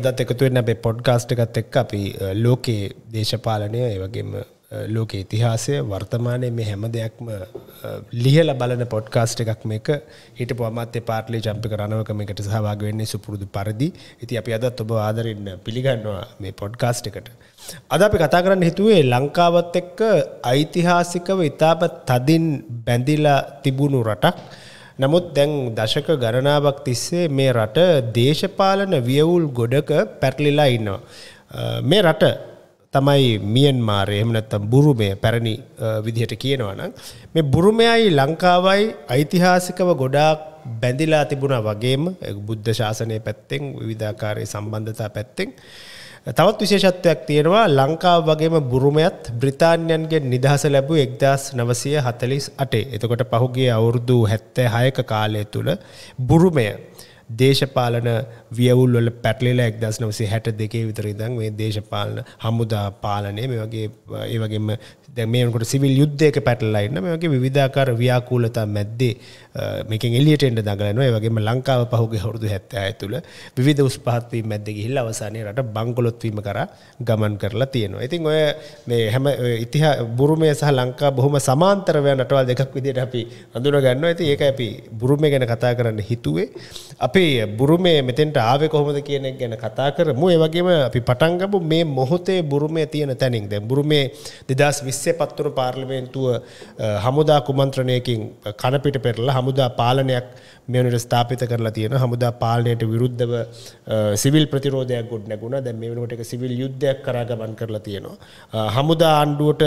අදත් එකතුවෙන් අපේ පොඩ්කාස්ට් එකත් එක්ක අපි ලෝකයේ දේශපාලනය ඒවගේම ලෝක ඉතිහාසය වර්තමානය මේ හැම දෙයක්ම ලිහල බලන පොඩ්කාස්ට් එකක් මේක හිට පොමත්තේ පාටලි චම්පික රණවකම එකට සහභාග වෙන්නේ සුපුරුදු පරිදි ඉති අපි අදත් ඔබ ආදරෙන්න්න පිළිගන්නවා මේ පොඩ්කාස්ට් එකට අද අපි කතා කරන්න හිතුවේ ලංකාවත් එක්ක ඓතිහාසිකව ඉතාපත් තදින් බැඳිලා තිබුණු රටක් නමුත් දැන් දශක ගණනාවක් තිස්සේ මේ රට දේශපාලන වියවුල් ගොඩක පැටලිලා ඉන්නවා. මේ රට තමයි මියන් මාරය එමනත්තම් බුරුමය පැරණි විදිහට කියනවා නම්. මේ බුරුමයයි ලංකාවයි ඓතිහාසිකව ගොඩාක් බැඳිලා තිබුණා වගේම බුද්ධ ශාසනය පැත්තෙන් විධාකාරය සම්බන්ධතා පැත්තෙන්. තවත් විශේෂත්වයක් තියෙනවා ලංකාව වගේම බුරුමයත් බ්‍රිතාන්යන්ගේ නිදහස ලැබූ එක්දස් නවසය හතලිස් අටේ එතකොට පහුගේ අවුරුදු හැත්තෑ හයක කාලය තුළ බුරුමය දේශපාලන වියවුල්ල පැටලිලා එක්දස් නොසේ හැට දෙකේ විතරිදන් මේ දේශපාලන හමුදා පාලනය මේ වගේ ඒවගේම දැමකට සිවිල් යුද්ධයක පැටල්ලයින්න මේ වගේ විධාකාර ව්‍යාකූලතා මැද්දේ මේකින් එලියටෙන්ට දඟලනවා ඒවගේම ලංකාව පහුගේ හුරුදු හැත්තෑ ඇතුළ විධ උස්පාත්වී මැද්ද ගිහිල් අවසානය රට බංකොලොත්වීම කර ගමන් කරලා තියෙනවා ඉතින් ඔය මේ හැම ඉතිහා බුරුමය සහ ලංකා බොහොම සමාන්තරවය නටවල් දෙකක් විදිට අපි අඳුන ගන්න ඇති ඒක අපි බුරුමය ගැන කතා කරන්න හිතුවේ අපේ බුරුමය මෙතෙන්ට ආවේ කොහොමද කියන එක ගැන කතා කරමු. ඒ වගේම අපි පටන් ගමු මේ මොහොතේ බුරුමේ තියෙන තැනින්. දැන් බුරුමේ 2020 පත්තුරු පාර්ලිමේන්තුව හමුදා කුමන්ත්‍රණයකින් කන පිට පෙරලා හමුදා පාලනයක් මෙවනට ස්ථාපිත කරලා තියෙන හමුදා පාලනයට විරුද්ධව සිවිල් ප්‍රතිරෝධයක් ගොඩනැගුණා. දැන් මේ වෙනකොට ඒක සිවිල් යුද්ධයක් කරා ගමන් කරලා තියෙනවා. හමුදා ආණ්ඩුවට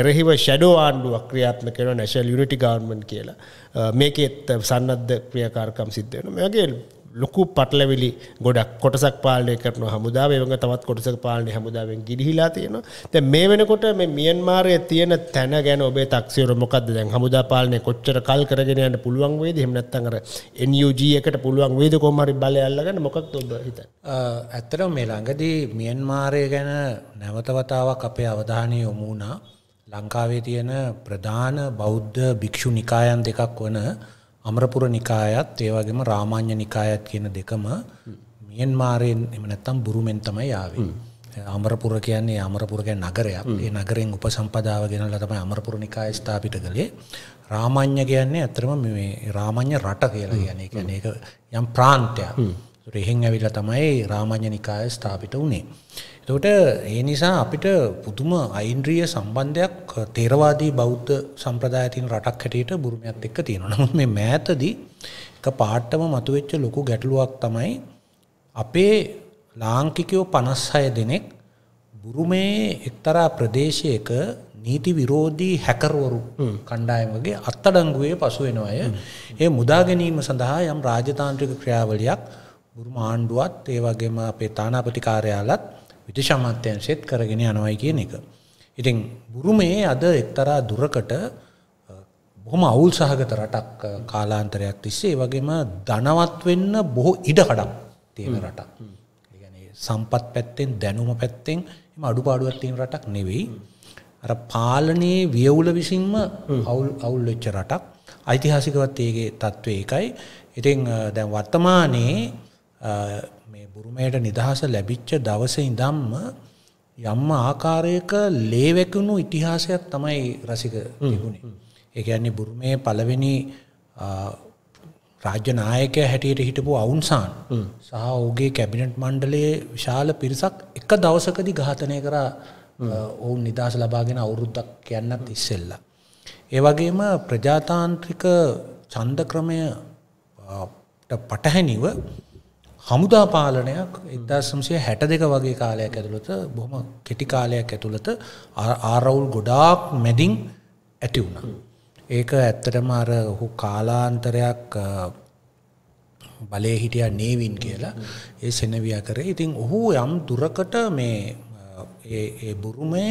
එරෙහිව ෂැඩෝ ආණ්ඩුවක් ක්‍රියාත්මක කරන නැෂනල් යුනිටි ගවර්න්මන්ට් කියලා. මේකෙත් සන්නද්ධ ක්‍රියාකාරකම් සිද්ධ වෙනවා. මේ වගේ ලොකු පටලවෙලි ගොඩක් කොටසක් පාලනය කරන හමුදාව ඒවඟ තවත් කොටසක පාලනය හමුදාවෙන් ගිරිහිලා තියෙනවා දැන් මේ වෙනකොට මේ මියන්මාරයේ තියෙන තැන ගැන ඔබේ තක්සියර මොකද්ද දැන් හමුදා පාලනය කොච්චර කල් කරගෙන යන්න පුළුවන් වේද එහෙම නැත්නම් අර NUG එකට පුළුවන් වේද කොහොම හරි බලය අල්ලගන්න මොකක්ද ඔබ හිතන්නේ ඇත්තටම මේ ළඟදී මියන්මාරය ගැන නැවත වතාවක් අපේ අවධානය යොමු වුණා ලංකාවේ තියෙන ප්‍රධාන බෞද්ධ භික්ෂු නිකායන් දෙකක් වන අමරපුර නිකායත් ඒ වගේම රාමාඤ්ඤ නිකායත් කියන දෙකම මියන්මාරයෙන් එහෙම නැත්නම් බුරුමෙන් තමයි ආවේ. අමරපුර කියන්නේ අමරපුර කියන්නේ නගරයක්. ඒ නගරෙන් උපසම්පදාව ගෙනලා තමයි අමරපුර නිකාය ස්ථාපිත කළේ. රාමාඤ්ඤ කියන්නේ අතරම මේ රාමාඤ්ඤ රට කියලා කියන්නේ. ඒ කියන්නේ ඒක යම් ප්‍රාන්තයක්. රෙහෙන් ඇවිල්ල තමයි රාමඤ්‍ය නිකාය ස්ථාපිත වුණේ. එතකොට ඒ නිසා අපිට පුදුම අයින්ද්‍රිය සම්බන්ධයක් තේරවාදී බෞද්ධ සම්ප්‍රදාය තියෙන රටක් හැටියට බුරුමයත් එක්ක තියෙනවා. නමුත් මේ මෑතදී එක පාටම මතුවෙච්ච ලොකු ගැටලුවක් තමයි අපේ ලාංකිකයෝ 56 දෙනෙක් බුරුමේ එක්තරා ප්‍රදේශයක නීති විරෝධී හැකරවරු කණ්ඩායමගේ අත්තඩංගුවේ පසු වෙන අය ඒ මුදා ගැනීම සඳහා යම් රාජතාන්ත්‍රික ක්‍රියාවලියක් බුරුම ආණ්ඩුවත් ඒ වගේම අපේ තානාපති කාර්යාලත් විදේශ අමාත්‍යාංශෙත් කරගෙන යනවායි කියන එක. ඉතින් බුරුමේ අද එක්තරා දුරකට බොහොම අවුල් සහගත රටක් කාලාන්තරයක් තිස්සේ ඒ වගේම ධනවත් වෙන්න බොහෝ ඉඩකඩක් තියෙන රටක්. ඒ කියන්නේ සම්පත් පැත්තෙන් දැනුම පැත්තෙන් එහෙම අඩුපාඩුවක් තියෙන රටක් නෙවෙයි. අර පාලනයේ වියවුල විසින්ම අවුල් අවුල් වෙච්ච රටක්. ඓතිහාසිකවත් ඒකේ තත්ත්වය ඒකයි. ඉතින් දැන් වර්තමානයේ මේ බුරුමයට නිදහස ලැබිච්ච දවස ඉඳම්ම යම්ම ආකාරයක ලේවැකුණු ඉතිහාසයක් තමයි රසික තිබුණේ. ඒ කියන්නේ බුරුමේ පළවෙනි රාජ්‍ය නායක හැටියට හිටපු අවුන්සාන් සහ ඔහුගේ කැබිනට් මණ්ඩලයේ විශාල පිරිසක් එක දවසකදි ඝාතනය කරා ඔවුන් නිදහස ලබාගෙන අවුරුද්දක් යන්නත් ඉස්සෙල්ලා. ඒ වගේම ප්‍රජාතාන්ත්‍රික ඡන්ද ක්‍රමය පටහැනිව හමුදා පාලනයක් 1962 වගේ කාලයක් ඇතුළත බොහොම කෙටි කාලයක් ඇතුළත ආරවුල් ගොඩාක් මැදින් ඇති වුණා. ඒක ඇත්තටම අර ඔහු කාලාන්තරයක් බලේ හිටිය නේවින් කියලා ඒ සෙනවියා කරේ. ඉතින් ඔහු යම් දුරකට මේ ඒ බුරුමය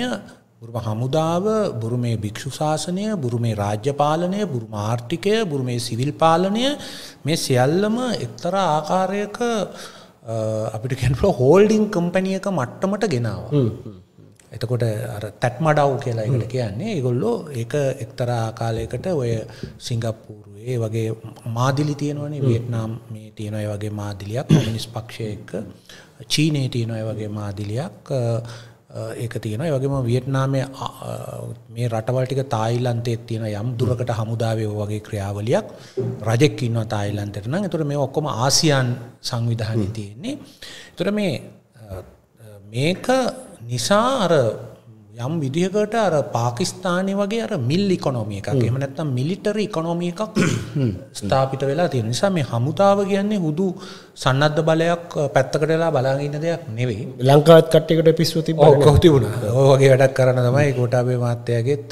බුරුම හමුදාව බුරුමේ භික්‍ෂු ශාසනය බුරුමේ රාජ්‍ය පාලනය බුරුම ආර්ථිකය බුරුමේ සිවිල් පාලනය මේ සියල්ලම එක්තර ආකාරයක අපිට කැන්ල හෝල්ඩිං කම්පැනියක මට්ටමට ගෙනවා එතකොට තැට් මඩව් කියලා එකට කියන්නේ ඒගොල්ලෝ ඒක එක්තරා ආකාලයකට ඔය සිංගප්පූරුවේ වගේ මාදිලි තියෙනවනේ වියට්නාම් මේ තියෙන අය වගේ මාදිලියක් කොමිනිස් පක්ෂය එක්ක චීනයේ තියෙන අය වගේ මාදිලියක් ඒක තියෙනවා ඒ වගේම වියට්නාමයේ මේ රටවල් ටික තායිලන්තයේත් තියෙන යම් දුරකට හමුදාවේ වගේ ක්‍රියාවලියක් රජෙක් ඉන්නවා තායිලන්තෙට නම් ඒතර මේ ඔක්කොම ආසියාන් සංවිධානයේ තියෙන්නේ ඒතර මේ මේක නිසා අර යම් විදිහකට අර පාකිස්ථානය වගේ අර මිල් ඉකොනොමිය එකක් එම නැත්තම් මිලිටරි ඉකොනොමිය එකක් ස්ථාපිට වෙලා තියෙන නිසා මේ හමුතාව කියන්නේ හුදු සන්නද්ධ බලයක් පැත්තකටලා බලාගන්න දෙයක් නෙවෙයි ලංකාත් කට්ටිකට පිස්සු තිබ ඔක්කො තිබුණා ඕ වගේ වැඩක් කරන්න තමයි කොටාබේ මාත්‍යයගෙත්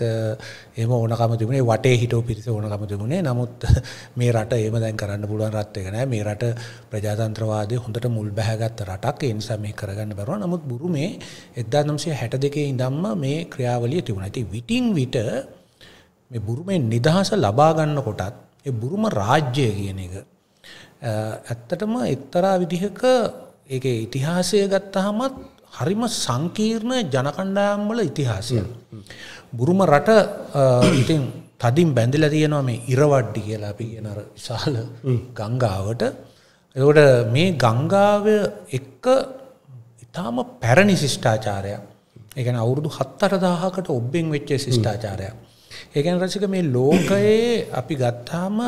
එහෙම ඕනකම තිබුණේ වටේ හිටෝ පිරිස ඕනකම තිබුණේ. නමුත් මේ රට එහෙම දැන් කරන්න පුළුවන් රට එක නෑ. මේ රට ප්‍රජාතන්ත්‍රවාදයේ හොඳට මුල් බැහැගත් රටක්. ඒ නිසා මේ කරගන්න බැරුව. නමුත් බුරුමේ 1962 ඉඳන්ම මේ ක්‍රියාවලිය තිබුණා. ඉතින් විටින් විට මේ බුරුමේ නිදහස ලබා ගන්න කොටත් ඒ බුරුම රාජ්‍යය කියන එක ඇත්තටම එක්තරා විදිහක ඒකේ ඉතිහාසය ගත්තහමත් හරිම සංකීර්ණ ජනකණ්ඩායම් වල ඉතිහාසය. බුරුම රට ඉතින් තදින් බැඳිල තියෙනවා මේ ඉරවඩ්ඩි කියලා අපි කියනර විශාල ගංගාවට එකොට මේ ගංගාව එක්ක ඉතාම පැරණි ශිෂ්ඨාචාරයක් ඒකන අවුරුදු හත්තර දාහකට ඔබ්බෙන් වෙච්චේ ශිෂ්ඨාචාරයක් ඒකැන රසික මේ ලෝකයේ අපි ගත්තාම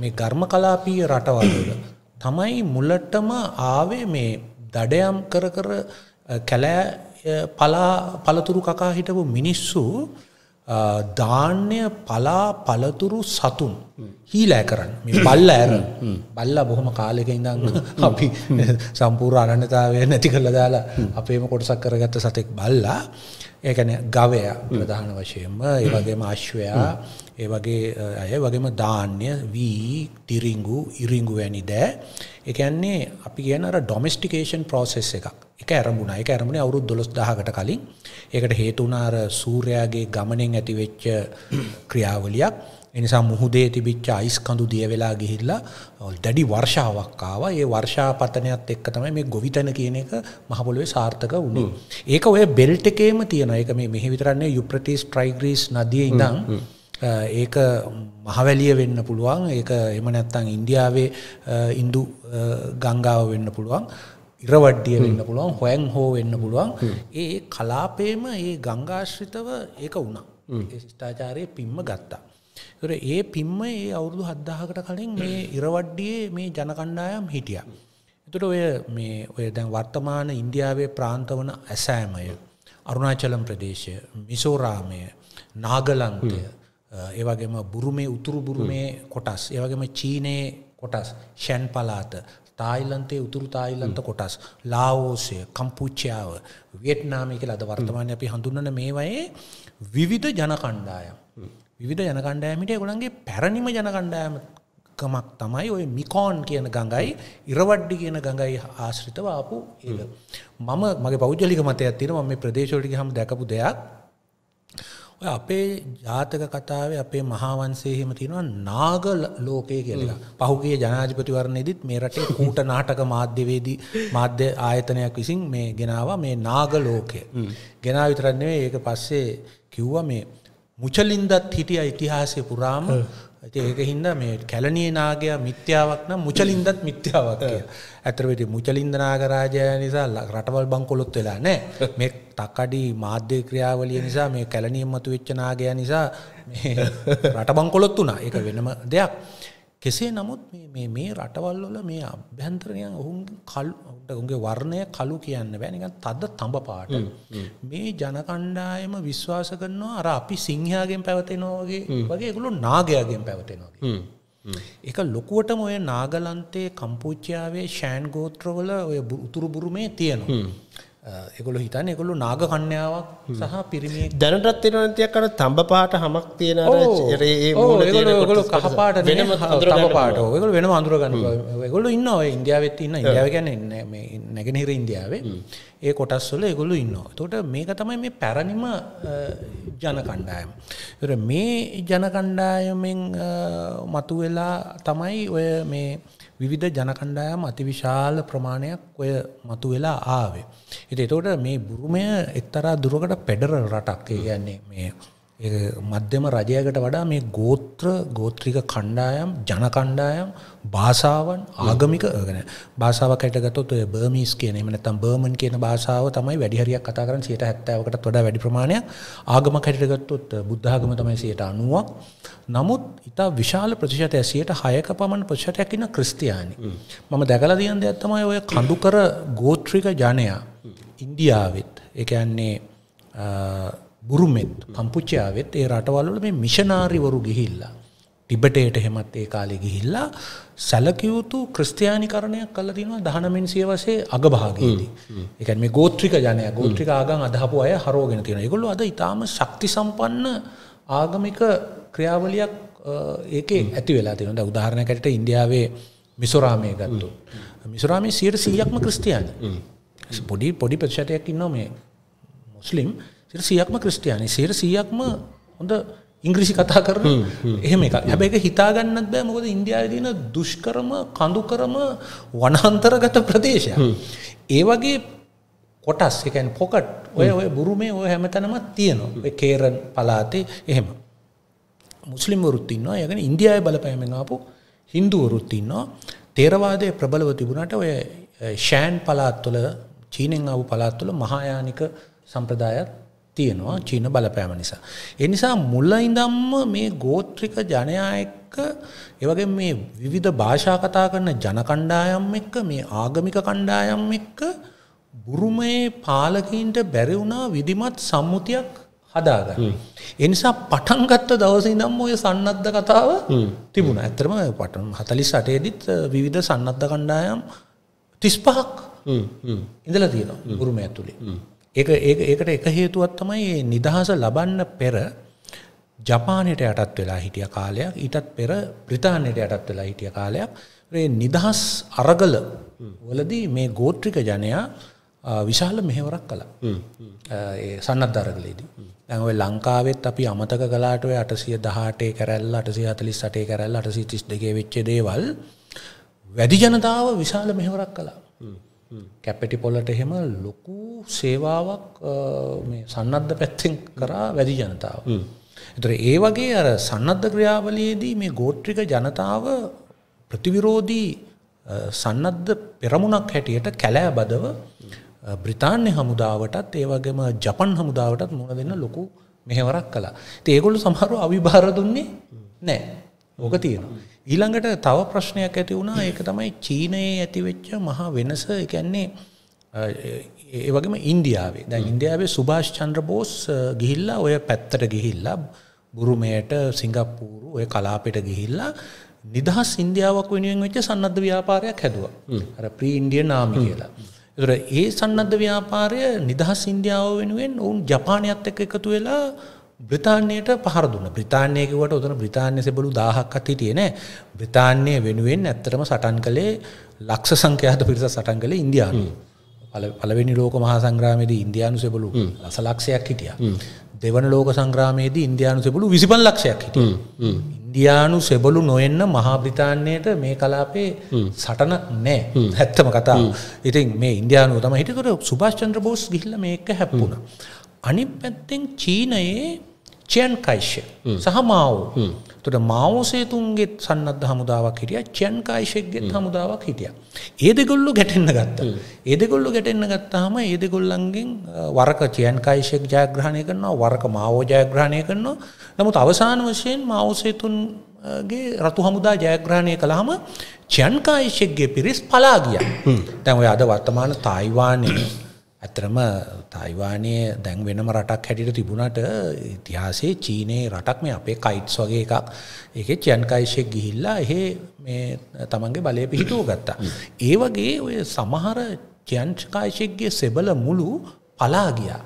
මේ ගර්ම කලාපීය රටවල්ල තමයි මුලටම ආවේ මේ දඩයම් කර කර කැලෑ පලා පළතුරු කකා හිටපු මිනිස්සු ධාන්‍ය පලා පළතුරු සතුන් හීලෑ කරන්න මේ බල්ල ඇර බල්ලා බොහොම කාලෙක ඉඳන් අපි සම්පූර් අනන්‍යතාවය නැති කරලා දාලා අපේම කොටසක් කරගත්ත සතෙක් බල්ලා ඒකැන ගවයා ප්‍රධාන වශයෙන්ම ඒ වගේම අශ්වයා ඒ වගේ ඇය වගේම ධාන්‍ය වී ටිරිංගු ඉරිංගු වැනි දෑ එකන්නේ අපි කියන අර ඩොමස්ටිකේෂන් ප්‍රෝසෙස් එකක් එක ඇරඹුණා. ඒක ඇරඹුණේ අවුරුදු 12000කට කලින්. ඒකට හේතු වුණා අර සූර්යාගේ ගමනෙන් ඇතිවෙච්ච ක්‍රියාවලියක්. ඒ නිසා මුහුදේ තිබිච්ච අයිස් කඳු දිය වෙලා ගිහිල්ලා දැඩි වර්ෂාවක් ආවා. ඒ වර්ෂාපතනයත් එක්ක තමයි මේ ගොවිතැන කියන එක මහ පොළොවේ සාර්ථක වුණේ. ඒක ඔය බෙල්ට් එකේම තියෙන. ඒක මේ මෙහි විතරක් නෙවෙයි යුප්‍රටිස් ට්‍රයිග්‍රීස් නදියේ ඉඳන් ඒක මහවැලිය වෙන්න පුළුවන්. ඒක එහෙම නැත්නම් ඉන්දියාවේ ඉන්දු ගංගාව වෙන්න පුළුවන්. ඉරවඩ්ඩිය වෙන්න පුළුවන් හොයන් හෝ වෙන්න පුළුවන් ඒ කලාපේම ඒ ගංගාශ්‍රිතව ඒක වුණා ශිෂ්ඨාචාරය පිම්ම ගත්තා. ඒ පිම්ම ඒ අවුරුදු හද්දාහකට කලින් මේ ඉරවඩ්ඩියේ මේ ජනකණ්ඩායම් හිටිය. එතුට ඔය මේ ඔය දැන් වර්තමාන ඉන්දියාවේ ප්‍රාන්තවන ඇසෑමය අරුණාචලම් ප්‍රදේශය මිසෝරාමය නාගලන්තය ඒවගේම බුරුමේ උතුරු බුරුමේ කොටස් ඒවගේම චීනයේ කොටස් ෂැන් පලාත තායිලන්තයේ උතුරු තායිලන්ත කොටස් ලාඕසය කම්පුච්චාව වියට්නාමය කියලා අද වර්තමානය අපි හඳුන්නන මේවයේ විවිධ ජනකණ්ඩායම් විධ ජනකණ්ඩෑමට ගොළන්ගේ පැරණිම ජනකණ්ඩෑම කමක් තමයි ඔය මිකෝන් කියන ගඟයි ඉරවඩ්ඩි කියන ගඟයි ආශ්‍රිතව ආපු ඒ මම මගේ පෞද්ගලික මතයක් තියෙනවා මේ ප්‍රදේශවලට ගියම දැකපු දෙයක් ඔය අපේ ජාතක කතාවේ අපේ මහාවංශයේම තියෙනවා නාග ලෝකය කියලා. පහුගිය ජනාධිපතිවරණයේදීත් මේ රටේ කූට නාටක මාධ්‍යවේදී මාධ්‍ය ආයතනයක් විසින් මේ ගෙනාවා මේ නාග ලෝකය. ගෙනා විතරක් නෙවෙයි ඒක පස්සේ කිව්වා මේ මුචලින්දත් හිටියා ඉතිහාසය පුරාම ඇති ඒක හින්දා මේ කැලණියේ නාගයා මිත්‍යාවක් නම් මුචලින්දත් මිත්‍යාවක් කියලා. ඇතර වෙටි මුචලින්ද නාගරාජය නිසා රටවල් බංකොලොත් වෙලා නැහැ. මේ තකඩි මාධ්‍ය ක්‍රියාවලිය නිසා මේ කැලණියෙන් මතුවෙච්ච නාගයා නිසා මේ රට බංකොලොත් වුණා. ඒක වෙනම දෙයක්. කෙසේ නමුත් මේ රටවල් වල මේ අභ්‍යන්තරණයන් ඔවුන් කල්ට උගේ වර්ණය කළු කියන්න බෑනික තද තඹ පාට මේ ජනකණ්ඩායම විශ්වාස කරනවා අර අපි සිංහයාගෙන් පැවතෙනෝගේ වගේ ගුළු නාගයාගෙන් පැවතෙනවා එක ලොකුවටම ඔය නාගලන්තේ කම්පූච්චාවේ ෂෑන් ගෝත්‍රවල ඔය උතුරුබුරුමේ තියෙනවා එකොල හිතන් එකොළු නාග කන්‍යාවක් සහ පිරිමි දැනටත් එනන්තියක් කර තඹ පාට හමක් තියෙන ගොල කහපාට වෙන පාට ඔකල වෙන අඳුරගන්න ගොල ඉන්න ඔය ඉන්දියාවත් ඉන්න ඉදියාවගැන නැගෙනහිර ඉන්දියාවේ ඒ කොටස්වල එකොලු ඉන්න තොට මේක තමයි මේ පැරණිම ජනකණ්ඩායම් මේ ජනකණ්ඩායමෙන් මතු වෙලා තමයි ඔය මේ විවිධ ජනකණ්ඩායම් අතිවිශාල ප්‍රමාණයක් ඔය මතු වෙලා ආවේ. ඉතින් එතකොට මේ බුරුමය එක්තරා දුරකට පෙඩරල් රටක්. ඒ කියන්නේ මේ මධ්‍යම රජයකට වඩා මේ ගෝත්‍ර ගෝත්‍රික කණ්ඩායම් ජනකණ්ඩායම් භාෂාවන් ආගමික ගැන භාෂාවකට ගතොත් ඔය බර්මීස් කියන එහෙම නැත්නම් බර්මන් කියන භාෂාව තමයි වැඩි හරියක් කතා කරන්නේ 70%කටත් වඩා වැඩි ප්‍රමාණයක් ආගමක් හැටියට ගත්තොත් බුද්ධ ආගම තමයි 90ක් නමුත් ඉතා විශාල ප්‍රතිශතය 6ක පමණ ප්‍රතිශතයක් ඉන්න ක්‍රිස්තියානි මම දැකලා තියෙන දෙයක් තමයි ඔය කඳුකර ගෝත්‍රික ජනයා ඉන්දියාවෙත් ඒ කියන්නේ බුරුමෙත් කම්පුච්චාවෙත් ඒ රටවල්වල මේ මිෂනාරිවරු ගිහිල්ලා ටිබටේට හෙමත් ඒ කාලේ ගිහිල්ලා සැලකියුතු ක්‍රිස්තියානිකරණයක් කළා තියෙනවා 19 සියවසේ අගභාගයේදී. ඒ කියන්නේ මේ ගෝත්‍රික ජනය ගෝත්‍රික ආගම් අදහපු අය හරෝගෙන තියෙනවා. ඒගොල්ලෝ අද ඊටාම ශක්ති සම්පන්න ආගමික ක්‍රියාවලියක් ඒකේ ඇති වෙලා තියෙනවා. දැන් උදාහරණයක් ඇරෙට ඉන්දියාවේ මිසෝරාමයේ ගත්තොත්. මිසෝරාමයේ 100%ක්ම ක්‍රිස්තියානි. පොඩි පොඩි ප්‍රතිශතයක් ඉන්නවා මේ මුස්ලිම්. සිරසියක්ම ක්‍රස්ටයානි සිරසියක්ම හොඳ ඉංග්‍රිසි කතා කරන එහෙම එක හැබැ එක හිතාගන්නත් බෑ මොකද ඉන්දයාාවදින දුෂ්කරම කඳු කරම වනහන්තරගත ප්‍රදේශය. ඒ වගේ කොටස් එකන් පොකට් ඔය ඔය බුරුමේ ඔය හැමතනමත් තියනවා කේරන් පලාතේ එහෙම. මුස්ලිම් වරුත්තින්නවා යගෙන ඉන්දියාය බලපෑමෙනවාපු හින්දුවරුත්තින්නවා තේරවාදය ප්‍රබලව තිබුණට ඔය ෂෑන් පලාත්තුල චීනෙන් අව පලාත්තුල මහායානික සම්ප්‍රදායත් තියෙනවා චීන බලපෑම නිසා. ඒ නිසා මුල ඉඳන්ම මේ ගෝත්‍රික ජනයා එක්ක ඒ වගේ මේ විවිධ භාෂා කතා කරන ජන කණ්ඩායම් එක්ක මේ ආගමික කණ්ඩායම් එක්ක බුරුමයේ පාලකීන්ට බැරි වුණා විධිමත් සම්මුතියක් හදාගන්න. ඒ නිසා පටන් ගත්ත දවසේ ඉඳන්ම ওই සන්නද්ධ කතාව තිබුණා. ඇත්තටම පටන් 48 දිත් විවිධ සන්නද්ධ කණ්ඩායම් 35ක් ඉඳලා තියෙනවා බුරුමය ඇතුලේ. ඒක ඒකට එක හේතුවත් තමයි නිදහස ලබන්න පෙර ජපානයට යටත් වෙලා හිටිය කාලයක් ඊටත් පෙර බ්‍රිතාන්‍යයට යටත් වෙලා හිටිය කාලයක් මේ නිදහස් අරගල වලදී මේ ගෝත්‍රික ජනයා විශාල මෙහෙවරක් කළා ඒ සන්නත් අරගලේදී දැන් ඔය ලංකාවෙත් අපි අමතක කළාට ඔය 818 කැරැල්ල 848 කැරැල්ල 832 වෙච්ච දේවල් වැඩි ජනතාව විශාල මෙහෙවරක් කළා කැපෙටි පොලට එහෙම ලොකු සේවාවක් සන්නද්ධ පැත්තෙන් කරා වැඩි ජනතාව. එතුර ඒ වගේ අර සන්නද්ධ ක්‍රියාවලයේදී මේ ගෝට්‍රික ජනතාව ප්‍රතිවිරෝධී සන්නද්ධ පෙරමුණක් හැටියට කැලෑ බදව බ්‍රිතාන්‍ය හමුදාවටත් ඒවගේම ජපන් හමුදාවටත් මුණ දෙන්න ලොකු මෙහෙවරක් කලා ඒගොල්ු සමහරු අවිභාර දුන්නේ නෑ ඕක තියෙනවා. ඊළඟට තව ප්‍රශ්නයක් ඇති වුණා ඒක තමයි චීනයේ ඇතිවෙච්ච මහා වෙනස එකන්නේ ඒ වගේම ඉන්දියාවේ දැ ඉන්දියාවේ සුභාෂ් චන්ද්‍රබෝස් ගිහිල්ලා ඔය පැත්තට ගිහිල්ලා බුරුමයට සිංගප්පූරු ඔය කලාපෙට ගිහිල්ලා නිදහස් ඉන්දියාවක් වෙනුවෙන් වෙච්ච සන්නද්ධ ව්‍යාපාරයක් හැදවා අර ප්‍රී ඉන්ඩිය නාම කියලා. තුර ඒ සන්නද්ධ ව්‍යාපාරය නිදහස් ඉන්දියාව වෙනුවෙන් ඔවුන් ජපානයක්ත් එක එකතු වෙලා බ්‍රතාානයට පහර දුන්න බ්‍රතාානයකවට උතන බ්‍රතාානය සෙබලු දාහක් අති තියෙන බ්‍රතාානය වෙනුවෙන් ඇත්තටම සටන් කළේ ලක්ෂ සංඛ්‍යාත පිරිස සටන් කළ ඉන්දයානු පලවෙනි ලෝක මහා සංග්‍රාමයේද ඉන්දයානු සෙබලු ලස ලක්ෂයක් හිටිය දෙවන ලෝක සංග්‍රාමයේද ඉන්දයානු සෙබලු විසිපන් ලක්ෂයක් හිට ඉන්දයානු සෙබලු නොෙන්න මහා බ්‍රතාානයට මේ කලාපේ සටන නෑ හැත්තම කතා ඉතින් මේ ඉන්දයානු තම හිටකට සුභාෂ්චන්ද්‍ර බෝස් ගිහිල්ල මේක හැපුුණ අනි පැත්තෙන් චීනයේ චයන් කයිශ්‍ය සහ මාවෝ තුට මාවෝසේතුන්ගේ සන්නත් හමුදාවක් හිටිය චයන් කායිශක්ගෙත් හමුදාවක් හිටිය. ඒදගොල්ලු ගැටෙන්න්න ගත්ත. ඒදගොල්ලු ගැටෙන්න්න ගත්තාහම ඒදගොල්ලන්ගෙන් වරක චයන් කායිශෙක් ජයග්‍රහණය කරනවා වරක මාවෝ ජයග්‍රහණය කරනවා නමුත් අවසාන වශයෙන් මාවසේතුන්ගේ රතු හමුදා ජයග්‍රහණය කළහම චයන්කායිශෙක්ගේ පිරිස් පලාගිය. තැන් ඔය අද වර්තමාන තායිවානය ඇතරම තයිවානය දැන් වෙනම රටක් හැටිට තිබුණට ඉතිහාසේ චීනයේ රටක් මේ අපේ කයිට්ස් වගේ එකක් ඒක චයන්කයිශෙක් ගිහිල්ලා එහෙ මේ තමන්ගේ බලය පිහිටුව ගත්තා. ඒ වගේ ඔය සමහර චයන්කායිශෙක්ගේ සෙබල මුළු පලාගියා.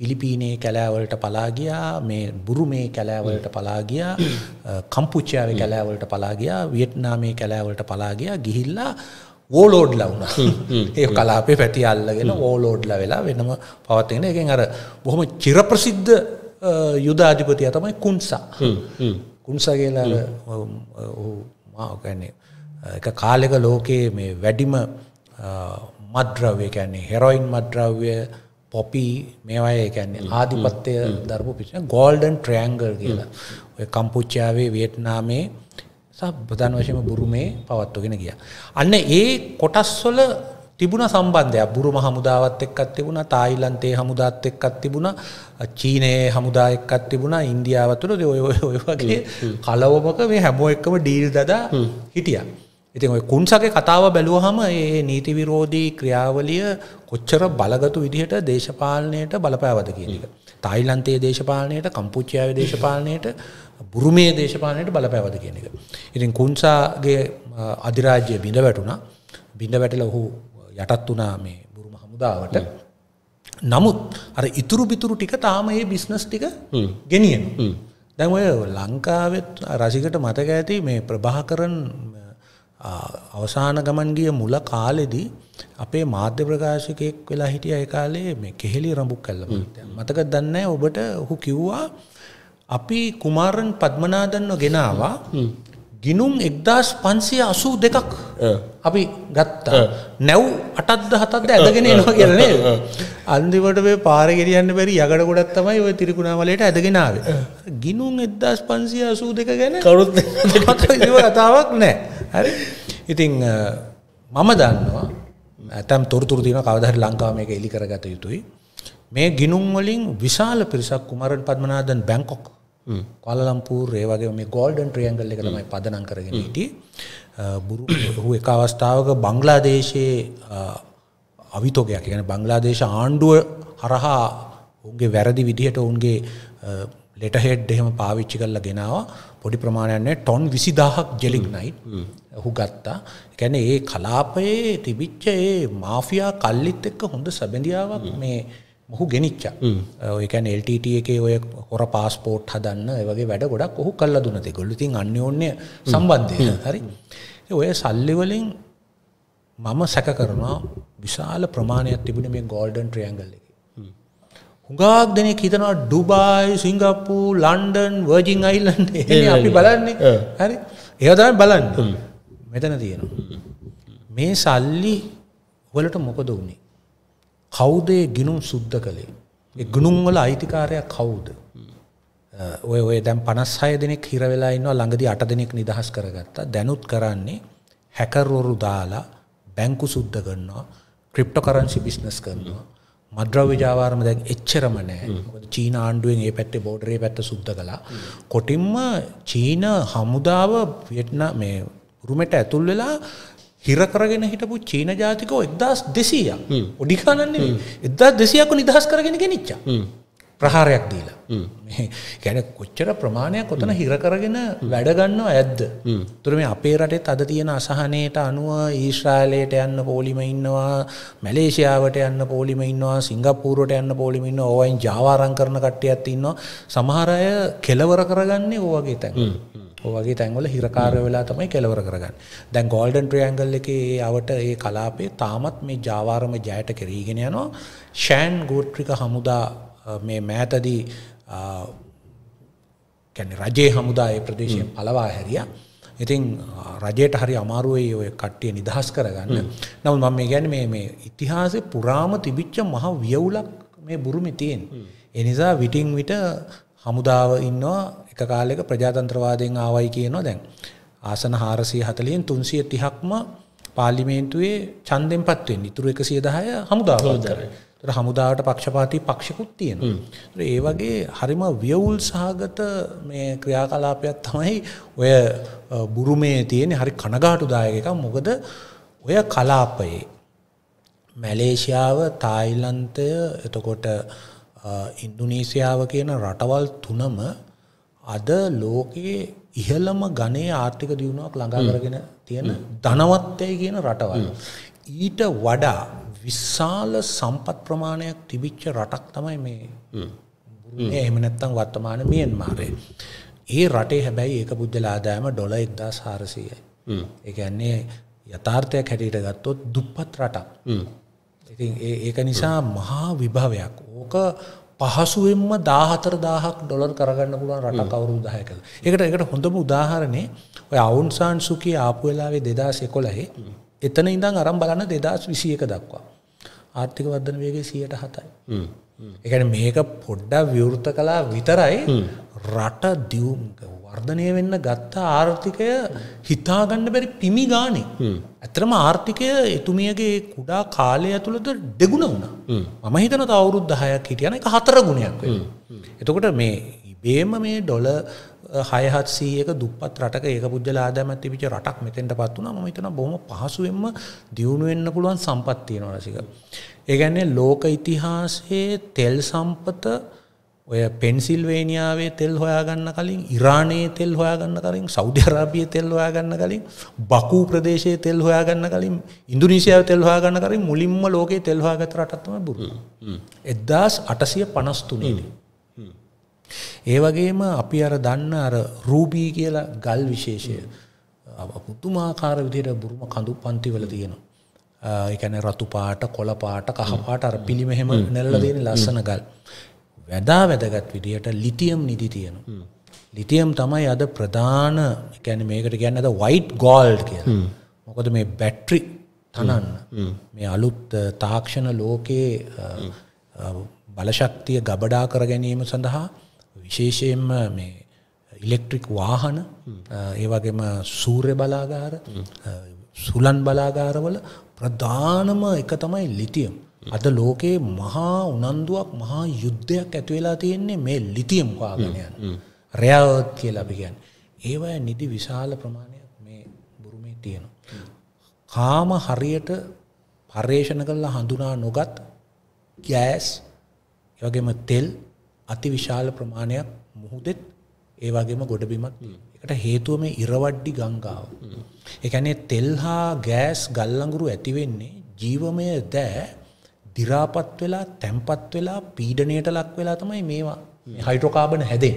පිලිපීනේ කැලෑවලට පලාගියා මේ බුරුමේ කැලෑවලට පලාගියා කම්පුච්චාව කැලෑවලට පලාගියා වියට්නාමේ කැලෑවලට පලාගියා ගිහිල්ලා ඕලෝඩ්ල වුණ ඒ කලාපේ පැටි අල්ලගෙන ඕලෝඩ්ල වෙලා වෙනම පවත්වෙන එකෙන් අර බොහොම චිරප්‍රසිද්ධ යුදාධිපතිය තමයි කුන්සා කුන්සා කියලා මාකන්නේ එක කාලෙක ලෝකයේ මේ වැඩිම මද්‍රව්‍ය කියන්නේ හෙරොයින් මද්‍රව්‍ය පොපි මේවාය කියන්නේ ආධිපත්‍යය දරපු පිච ගෝල්ඩන් ට්‍රෑන්ගල් කියලා ඔය කම්පුච්චාවේ වියට්නාමේ සහ ප්‍රධාන වශයෙන්ම බුරුමේ පවත්වගෙන ගියා. අන්න ඒ කොටස්වල තිබුණ සම්බන්ධයක් බුරුම හමුදාවත් එක්කත් තිබුණා තායිලන්තයේ හමුදාත් එක්කත් තිබුණා චීනයේ හමුදා එක්කත් තිබුණා ඉන්දියාව තුළ ඔය ඔය වගේ කලවමක මේ හැමෝ එක්කම ඩීල් දදා හිටියා. ඉතින් ඔය කුන්සගේ කතාව බැලුවහම මේ නීති විරෝධී ක්‍රියාවලිය කොච්චර බලගතු විදිහට දේශපාලනයට බලපෑවද කියන එක. තායිලන්තයේ දේශපාලනයට, කම්පූචියාවේ දේශපාලනයට බුරුමේ දේශපාලනයට බලපෑවද කියන එක. ඉතින් කුන්සාගේ අධිරාජ්‍ය බිඳ වැටුණා. බිඳ වැටලා ඔහු යටත් වුණා මේ බුරුම හමුදාවට. නමුත් අර ඉතුරු පිතුරු ටික තාම මේ බිස්නස් ටික ගෙනියනවා. දැන් ඔය ලංකාවෙත් රසිකට මතක ඇති මේ ප්‍රභාකරන් අවසාන ගමන් ගිය මුල කාලෙදී අපේ මාධ්‍ය ප්‍රකාශකයෙක් වෙලා හිටිය ඒ කාලේ මේ කෙහෙලි රඹුක් කල්ල මතක දන්නේ ඔබට ඔහු කිව්වා අපි කුමාරන් පද්මනාදන්ව ගෙනවා ගිනුම් එක්දස් පන්සිය අසූ දෙකක් අපි ගත්තා නැව් අටත්ද හතත්ද ඇදගෙන නවා කියන්නේ අන්දිවට පාරගෙරියන්න බැරි යකට ගොඩත් තමයි ඔය තිරිකුණාවලට ඇදගෙනාව ගිනුම් එද්දස් පන්සිය අසූ දෙක ගැන කරුත් කතාවක් නෑ හරි ඉතිං මම දන්නවා ඇතම් තොරතුර තින කවදහරි ලංකාව මේක එලි කරගත යුතුයි මේ ගිනුම් වලින් විශාල පිරිසක් කුමරන් පද්මනාදන් බැංකොක් කොලලම්පූර් ඒ වගේ මේ ගෝල්ඩන් ට්‍රියංගල් එක තමයි පදනම් කරගෙන හිටියේ. බුරු එක අවස්ථාවක බංග්ලාදේශයේ අවිතෝගයක් කියන්නේ බංග්ලාදේශ ආණ්ඩුව හරහා ඔවුන්ගේ වැරදි විදිහට ඔවුන්ගේ ලෙට හෙඩ් එහෙම පාවිච්චි කරලා ගෙනවා පොඩි ප්‍රමාණයන්නේ ටොන් 20000ක් ජෙලික් නයිට් ඔහු ගත්තා. ඒ කියන්නේ ඒ කලාපයේ තිබිච්ච ඒ මාෆියා කල්ලිත් එක්ක හොඳ සැබඳියාවක් මේ මොහු ගෙනනිච්ච ඒකැන් එල්ටට එකේ ඔය හොර පාස්පෝට් හදන්න වගේ වැඩ ගොඩක් ඔහු කල්ල දුන දෙගොල්ලුතින් අන්‍යෝන්‍ය සම්බන්ධය හරි ඔය සල්ලිවලින් මම සැක කරනවා විශාල ප්‍රමාණයක් තිබුණ මේ ගෝල්ඩන් ට්‍රියන්ගල් එක හුඟක් දෙනෙ හිතනවා ඩුබායි සිංගප්පු ලන්ඩන් වර්ජිං අයිල්ලන් අපි බලන්නේ හරි ඒදම බලන්න මෙතන තියෙනවා මේ සල්ලි වලට මොකද වුණේ කෞදේ ගිනුම් සුද්ධ කළේ ගුණුම්වල අයිතිකාරයක් කවුද ඔය ඔය දැම් පනස්හය දෙනෙක් හිරවෙලා ඉන්නවා ළඟදි අට දෙනෙක් නිදහස් කරගත්තා දැනුත් කරන්නේ හැකරෝරු දාලා බැංකු සුද්ධ කරන්නවා ක්‍රිප්ට කරන්සි බිස්නස් කරනවා මද්‍රව්‍ය ජාවාරම දැන් එච්චරම නෑ චීන ආණ්ඩුවෙන් ඒ පැත්තේ බෝඩරේ පැත්ත සුද්ධ කළා කොටින්ම චීන හමුදාව වියට්නා මේ රුමට ඇතුල් වෙලා හිරකරගෙන හිටපු චීන ජාතිකෝ එදස් දෙසීයක් ඔඩිකානන්නේ එදා දෙසියක නිදහස් කරගෙන ගෙනනිච්චා ප්‍රහාරයක් දීලා ගැන කොච්චර ප්‍රමාණයක් ඔතන හිරකරගෙන වැඩගන්න ඇද්ද තුර මේ අපේ රටෙත් අද තියෙන අසහනයට අනුව ඊශ්‍රායලයට යන්න පෝලිම ඉන්නවා මැලේෂයාවට යන්න පෝලිම ඉන්නවා සිංගපූරට යන්න පෝලිමින්න ඕවයින් ජාවාරං කරන කට්ටියත් ඉන්නවා සමහරය කෙලවර කරගන්නේ ඕවගේ තැන් වගේ තැන්වල හිරකාරය වෙලා තමයි කෙලවර කරගන්න. දැන් ගෝල්ඩන් ට්‍රියංගල් එකේ අවට ඒ කලාපේ තාමත් මේ ජාවාරම ජයට කෙරීගෙන යනවා. ෂෑන් ගෝට්‍රික හමුදා මේ මෑතදී කියන්නේ රජයේ හමුදා ඒ ප්‍රදේශයෙන් පළවා හැරියා. ඉතින් රජයට හරි අමාරුවයි ඔය කට්ටිය නිදහස් කරගන්න. නමුත් මම මේ කියන්නේ මේ මේ ඉතිහාසෙ පුරාම තිබිච්ච මහ වියවුලක් මේ බුරුමේ තියෙන. ඒ නිසා විටින් විට හමුදාව ඉන්නවා එක කාලෙක ප්‍රජාතන්ත්‍රවාදයෙන් ආවයි කියනවා දැන්. ආසන 440න් 330ක්ම පාර්ලිමේන්තුවේ ඡන්දෙන් පත් වෙන්නේ. ඉතුරු 110 හමුදාවට කරයි. ඒතර හමුදාවට පක්ෂපාතී පක්ෂිකුත් තියෙනවා. ඒතර ඒ වගේ හරිම ව්‍යවුල් සහගත මේ ක්‍රියාකලාපයක් තමයි ඔය බුරුමේ තියෙන හරි කනගාටුදායක එකක්. මොකද ඔය කලාපයේ මැලේසියාව, තායිලන්තය, එතකොට ඉන්දුනීසියාව කියන රටවල් තුනම අද ලෝකයේ ඉහළම ගණයේ ආර්ථික දියුණුවක් ළඟා කරගෙන තියෙන ධනවත්යයි කියන රටවල්. ඊට වඩා විශාල සම්පත් ප්‍රමාණයක් තිබිච්ච රටක් තමයි මේ එහෙම නැත්තම් වර්තමාන මියන්මාරේ. ඒ රටේ හැබැයි ඒක බුද්ධලාදායම ඩොල එක්දා සාරසීයයි. ඒ ඇන්නේ යථාර්ථයක් හැටියට ගත්තොත් දුප්පත් රටක්. ඉතින් ඒක නිසා මහා විභාවයක් ඕක පහසුවෙන්ම දාහතර දාහක් ඩොලර් කරගන්න පුළුවන් රට කවරු දායකද. එකට එකට හොඳම උදාහරණේ ඔය අවුන්සාන් සුකී ආපු වෙලාවේ දෙදස් එකොළහේ එතන ඉඳන් අරම් බලන්න දෙදස් විසිය එක දක්වා. ආර්ථික වර්ධන වේගේ සියයට හතයි. එකන මේක පොඩ්ඩා විවෘත කලා විතරයි රට දියුම් වර්ධනය වෙන්න ගත්ත ආර්ථිකය හිතාගන්න බැරි පිමි ගානේ. ඇතරම ආර්ථිකය එතුමියගේ කුඩා කාලය ඇතුළද දෙගුණ වුණා. මම හිතන අවුරුද් දහයක් හිටියන එක හතර ගුණයක් වේ. එතකොට මේ ඉබේම මේ ඩොල හයහත්සීයක දුප්පත් රටක ඒක පුද්ජලාදෑමත් තිවිච රටක් මෙතෙන්ට පත් වුණා ම හිතන බොහොම පහසුවෙන්ම දියුණුවෙන්න පුළුවන් සම්පත්තියන රසික. ඒගැන්නේ ලෝක ඉතිහාසයේ තෙල් සම්පත ඔය පෙන්සිල්වේනිියාවේ තෙල් හොයාගන්න කලින් ඉරාණයේ තෙල් හොයාගන්න කලින් සෞධ්‍යරාපිය තෙල් හොයාගන්න කලින් බකු ප්‍රදේශයේ තෙල් හොයාගන්න කලින් ඉන්දුනීසියාව තෙල් හොයාගන්න කරින් මුලින්ම ලෝකයේ තෙල් හොයාගත රටත්ම බුරුල එදදාස් අටසිය පනස්තුනේල ඒ වගේම අපි අර දන්න අර රූබී කියලා ගල් විශේෂය පුතුමාකාර විදියට බුරුම කඳු පන්තිවල තියෙනවා එකන රතු පාට කොල පාට කහපාට අර පිළිමහෙම නැල්ල දෙන ලස්සන ගල් වැදා වැදගත් විදිහට ලිටියම් නිදි තියෙන. ලිටියම් තමයි අද ප්‍රධාන කැන මේකට ගැන්න අද වයිට් ගෝල්ඩ් කිය මොකද මේ බැට්‍රි තනන්න මේ අලුත් තාක්ෂණ ලෝකයේ බලශක්තිය ගබඩා කර ගැනීම සඳහා විශේෂයෙන්ම මේ ඉලෙක්ට්‍රික් වාහන ඒවගේම සූර්ය බලාගාර සුලන් බලාගාරවල ප්‍රධානම එක තමයි ලිතියම් අද ලෝකයේ මහා උනන්දුවක් මහා යුද්ධයක් ඇති වෙලා තියෙන්නේ මේ ලිතියම් වාගනයන්. රෙයර් කියලා අපි කියන්නේ. ඒවා නිදි විශාල ප්‍රමාණයක් මේ බුරුමේ තියෙනවා. කාම හරියට පර්යේෂණ කරලා හඳුනා නොගත් ගෑස් ඒ වගේම තෙල් අතිවිශාල ප්‍රමාණයක් මුහුදෙත් ඒ වගේම ගොඩබිමත් එකට හේතුව මේ ඉරවඩ්ඩි ගංගාව. ඒ කියන්නේ තෙල් හා ගෑස් ගල්ලඟුරු ඇති වෙන්නේ ජීවමය දෑ දිරාපත් වෙලා තැම්පත් වෙලා පීඩනයට ලක් වෙලා තමයි මේවා හයිට්‍රෝකාබන හැදේ.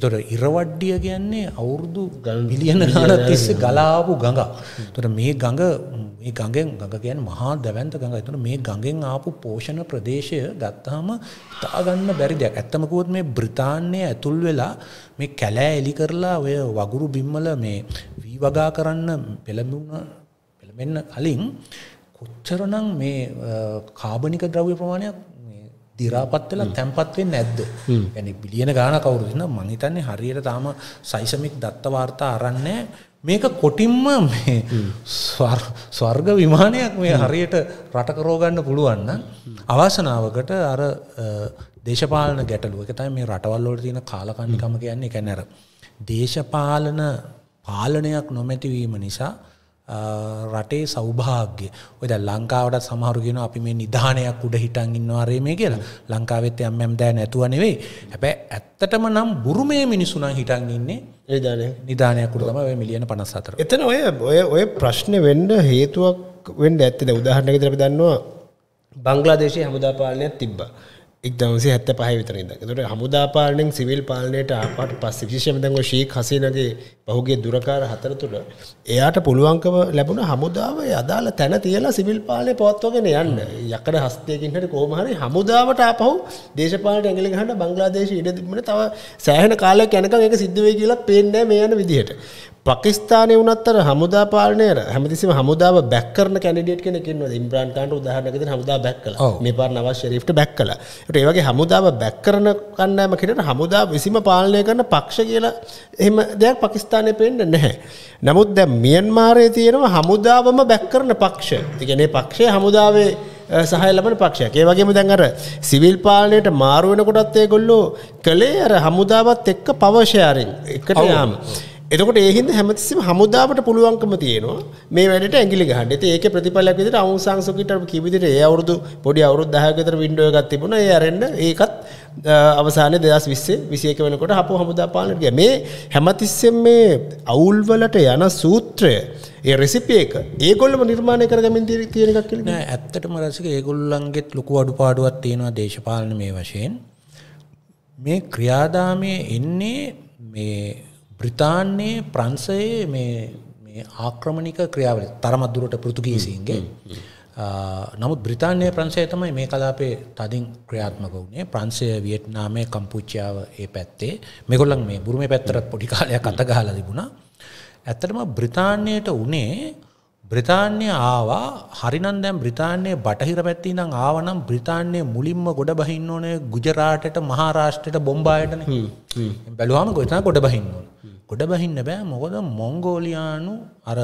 එතොට ඉරවඩ්ඩිය කියන්නේ අවුරුදු ගල්විලියන ගාන තිස්ස ගලාපු ගඟ. තොට මේ ගඟ ගඟෙන් ගඟ ගැන මහා දැවන්ත ගඟ එතුන මේ ගඟෙන් ආපු පෝෂණ ප්‍රදේශය ගත්තාම තාගන්න බැරි දෙයක් ඇත්තමකුවත් මේ බ්‍රතාන්නේ ඇතුල් වෙලා මේ කැලෑ එලි කරලා ඔය වගුරු බිම්මල මේ වී වගා කරන්න පෙළඹුණ පෙළමෙන්න කලින් කොච්චරනම් මේ කාබනික ද්‍රව්‍ය ප්‍රමාණයක් දිරාපත්වෙලා තැන්පත්වෙන් නැද්ද ගැන බිලියන ගාන කවුරුදින මහිතන්නේ හරියට තාම සයිසමික් දත්තවාර්තා අරන්නේ මේක කොටින්ම ස්වර්ග විමානයක් මේ හරියට රටකරෝගන්න පුළුවන්න අවාසනාවකට අර දේශපාලන ගැටලුව එකතයි මේ රටවල්ලෝට තියෙන කාලකන්නිකම කියන්නේ කැනැර. දේශපාලන පාලනයක් නොමැතිවීම නිසා රටේ සෞභාග්‍ය. ඔය දැන් ලංකාවට සමහරු කියනවා අපි මේ නිධානයක් උඩ හිටන් ඉන්නවා රේ මේ කියලා. ලංකාවෙත් යම් යම් දෑ නැතුව නෙවෙයි. හැබැයි ඇත්තටම නම් බුරුමේ මිනිස්සු නම් හිටන් ඉන්නේ නිධානය. නිධානයක් උඩ තමයි ඔය මිලියන 54. එතන ඔය ඔය ඔය ප්‍රශ්නේ වෙන්න හේතුවක් වෙන්න ඇත්තද? උදාහරණයක් විදිහට අපි දන්නවා බංග්ලාදේශයේ හමුදා පාලනයක් තිබ්බා. එක්දන්සේ හැත්ත පහවිතර තුට හමුදා පාලනෙන් සිවිල් පාලනයට ආපාට පස් විශෂමතක ශීක් හසනගේ පහුගේ දුරකාර හතර තුළ එයාට පුළුවන්කම ලැබුණ හමුදාව අදාල තැන තියලා සිවිල් පාලය පොත්වගෙන යන්න යකඩ හස්තයකින්ට කෝමහරි හමුදාවට අපහු දේශපාලට ඇගලි හට බංගලාදේශ ඉඩ තිබන තව සෑහන කාලයක් යැනක එක සිද්ධුවේ කියලා පෙන්න්න මේ යන විදිහට පකිස්ානය වනත්තර හමුදා පාලනය හැමතිසිම හමුදාව බැක්කරන කැඩියට කෙනෙකින්ව ඉම්බ්‍රන් කාන්ට උදාහරනකද හමුදා බැක්කල මේ පාර නවශ ශරීට් බැක්කල ට ඒවගේ හමුදාව බැක්කරන කන්නෑම කෙනට හමුදා විසිම පාලනය කරන පක්ෂ කියලා එම දෙයක් පකිස්ානය පෙන්ට නැහැ. නමුත් දැ මියන්මාරය තියෙනවා හමුදාවම බැක්කරන පක්ෂ තිගනේ පක්ෂය හමුදාවේ සහය ලබන පක්ෂයක් ඒ වගේම දැන් අර සිවිල් පාලනයට මාරුවෙනකොටත් ඒගොල්ලෝ කළේ අර හමුදාවත් එක්ක පවශයාරෙන් එකට යාම. එතකොට ඒහින්ද හැමතිස්සෙම හමුදාවට පුළුවන්කම තියෙනවා මේ වැඩට ඇගිලි ගහන්න. ඉතින් ඒකේ ප්‍රතිඵලයක් විදිහට අවුන් සංසෝකීට කිය විදිහට ඒ අවුරුදු පොඩි අවුරුදු 10 කට වින්ඩෝ එකක් තිබුණා. ඒ අරෙන්න ඒකත් අවසානයේ 2020 21 වෙනකොට හපු හමුදා පාලනට ගියා. මේ හැමතිස්සෙම මේ අවුල් වලට යන සූත්‍රය ඒ රෙසිපිය එක ඒගොල්ලම නිර්මාණය කරගමින් තියෙන එකක් කියලා නෑ. ඇත්තටම රසික ඒගොල්ලන්ගෙත් ලොකු අඩුපාඩුවක් තියෙනවා දේශපාලන මේ වශයෙන්. මේ ක්‍රියාදාමයේ එන්නේ මේ බ්‍රිතාන්නේ ප්‍රංසයේ මේ ආක්‍රමණික ක්‍රියාවල තරමත්දුරට පෘතුගීසින්ගේ නමුත් බ්‍රතාානය ප්‍රන්සේ තමයි මේ කලාපේ තදින් ක්‍රියාත්මක වුණේ ප්‍රන්සය වියට්නාමය කම්පුච්චාව ඒ පැත්තේ මෙගොල්ලන් මේ බුරුම පැත්තරත් පොඩිකාලයක් අතගහල තිබුණා ඇත්තටම බ්‍රතාානයට වනේ බ්‍රතාන්‍ය ආවා හරිනම් දැම් බ්‍රතාන්‍යය බටහිර පැත්ති නම් ආවනම් බ්‍රතාන්‍යය මුලින්ම ගොඩ බහින්න ඕනේ ගුජරාටට මහාරාෂ්ටට බොම්බායටන බැලුවම ගොතන ගොඩ බහින්න ඕන ගොඩ බහින්න බෑ මොකද මොංගෝලයානු අර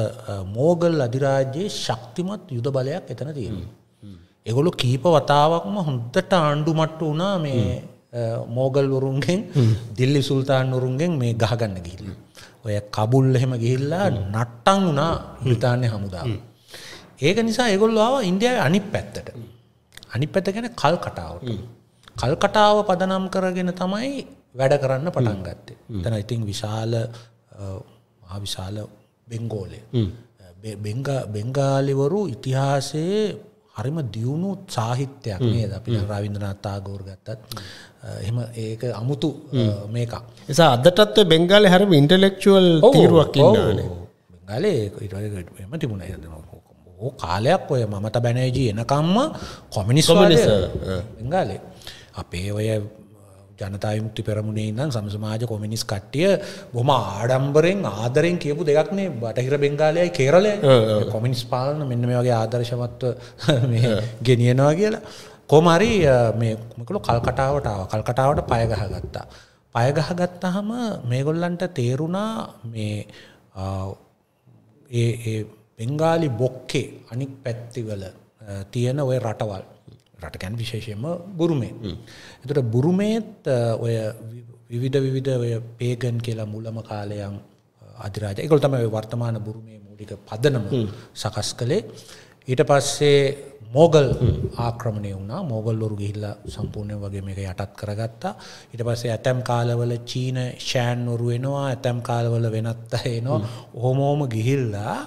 මෝගල් අධිරාජ්‍යයේ ශක්තිමත් යුද බලයක් එතන තියෙන. එගොලු කීප වතාවක්ම හොන්දට ආණ්ඩු මට්ට වනා මේ මෝගල් වරුන්ගෙන් දිල්ලි සුල්තාන් වරුන්ගෙන් මේ ගහගන්න ගිහිල්ලා. ඔය කබුල් එහෙම ගිහිල්ලා නට්ටන් වුණා බ්‍රතාානය හමුදා. ඒක නිසා ඒගොල්ල ආව ඉන්ඩියාව අනි පැත්තට. අනි පැත ගැන කල් කටාවට. කල් කටාව පදනම් කරගෙන තමයි වැඩ කරන්න පටන් ගත්තේ. තැන ඉතිං විශාල විශාල බෙංගෝලය. බෙංගාලිවරු ඉතිහාසයේ හරිම දියුණු සාහිත්‍යයක් නේද අපි රවින්දනාත්තා ගෝර ගත්තත් එහම ඒක අමුතු මේකක් එසා අදටත් බෙංගල හැරම ඉන්ටලෙක්ෂුවල් තීරුවක් ඉන්නන ගලේ ඉටම තිබුණ ඕ කාලයක් ඔය මමත බැනෑජී එනකම්ම කොමිනිස්මනිස ගලේ අපේ ඔය ජනතායමුක්ති පෙරමුණේ ඉදන් සමසමාජ කොමිනිස් කට්ටිය බොම ආඩම්බරෙන් ආදරෙන් කියපු දෙයක්නේ බටහිර බෙංගාලයයි කේරලය කොමිනිස් පාලන මෙන්න මේ වගේ ආදර්ශමත්ව ගෙනියනවා කියලා කොමරි මේමකළු කල්කටාවටාව කල්කටාවට පයගහ ගත්තා. පයගහ ගත්තහම මේගොල්ලන්ට තේරුණා මේ බෙංගාලි බොක්කේ අනික් පැත්තිවල තියෙන ඔය රටවල් රටකැන් විශේෂයම බුරුමේ. එතුට බුරුමේත් ඔය විවිධ විවිධ ඔය පේගන් කියලා මුලම කාලයන් අධිරාජ එකොල් තම වර්තමාන බුරුමේ මූලික පදනම සකස් කළේ ඊට පස්සේ මෝගල් ආක්‍රමණය වුණා මෝගල්ලොරු ගිහිල්ල සම්පූර්ණය වගේ මේක යටත් කරගත්තා ඉට පස්සේ ඇතැම් කාලවල චීන ෂෑන්වරු වෙනවා ඇතැම් කාලවල වෙනත් එනවා හොමෝම ගිහිල්ලා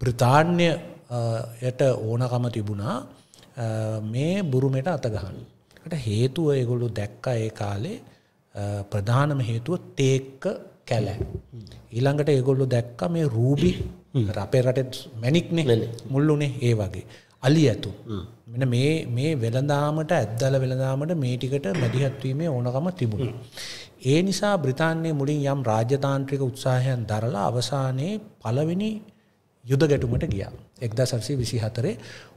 බ්‍රතාන්්‍ය යට ඕනකම තිබුණා මේ බුරුමට අතගහන්න. ට හේතුව ඒගොල්ලු දැක්ක ඒ කාලේ ප්‍රධානම හේතුව තේක්ක කැලෑ. ඊළඟට ඒගොල්ලු දැක්ක මේ රූබි අපේ රටෙත් මැනික්නේ මුල්ලුනේ ඒ වගේ. අලි ඇතු. මෙන මේ මේ වෙළඳාමට ඇද්දල වෙළඳාමට මේ ටිකට මැදිහත්වීමේ ඕනකම තිබුණා. ඒ නිසා බ්‍රිතාන්‍යයේ මුලින් යම් රාජ්‍යතාන්ත්‍රික උත්සාහයන් දරලා අවසානයේ පළවෙනි යුද ගැටුමට ගියා. 1924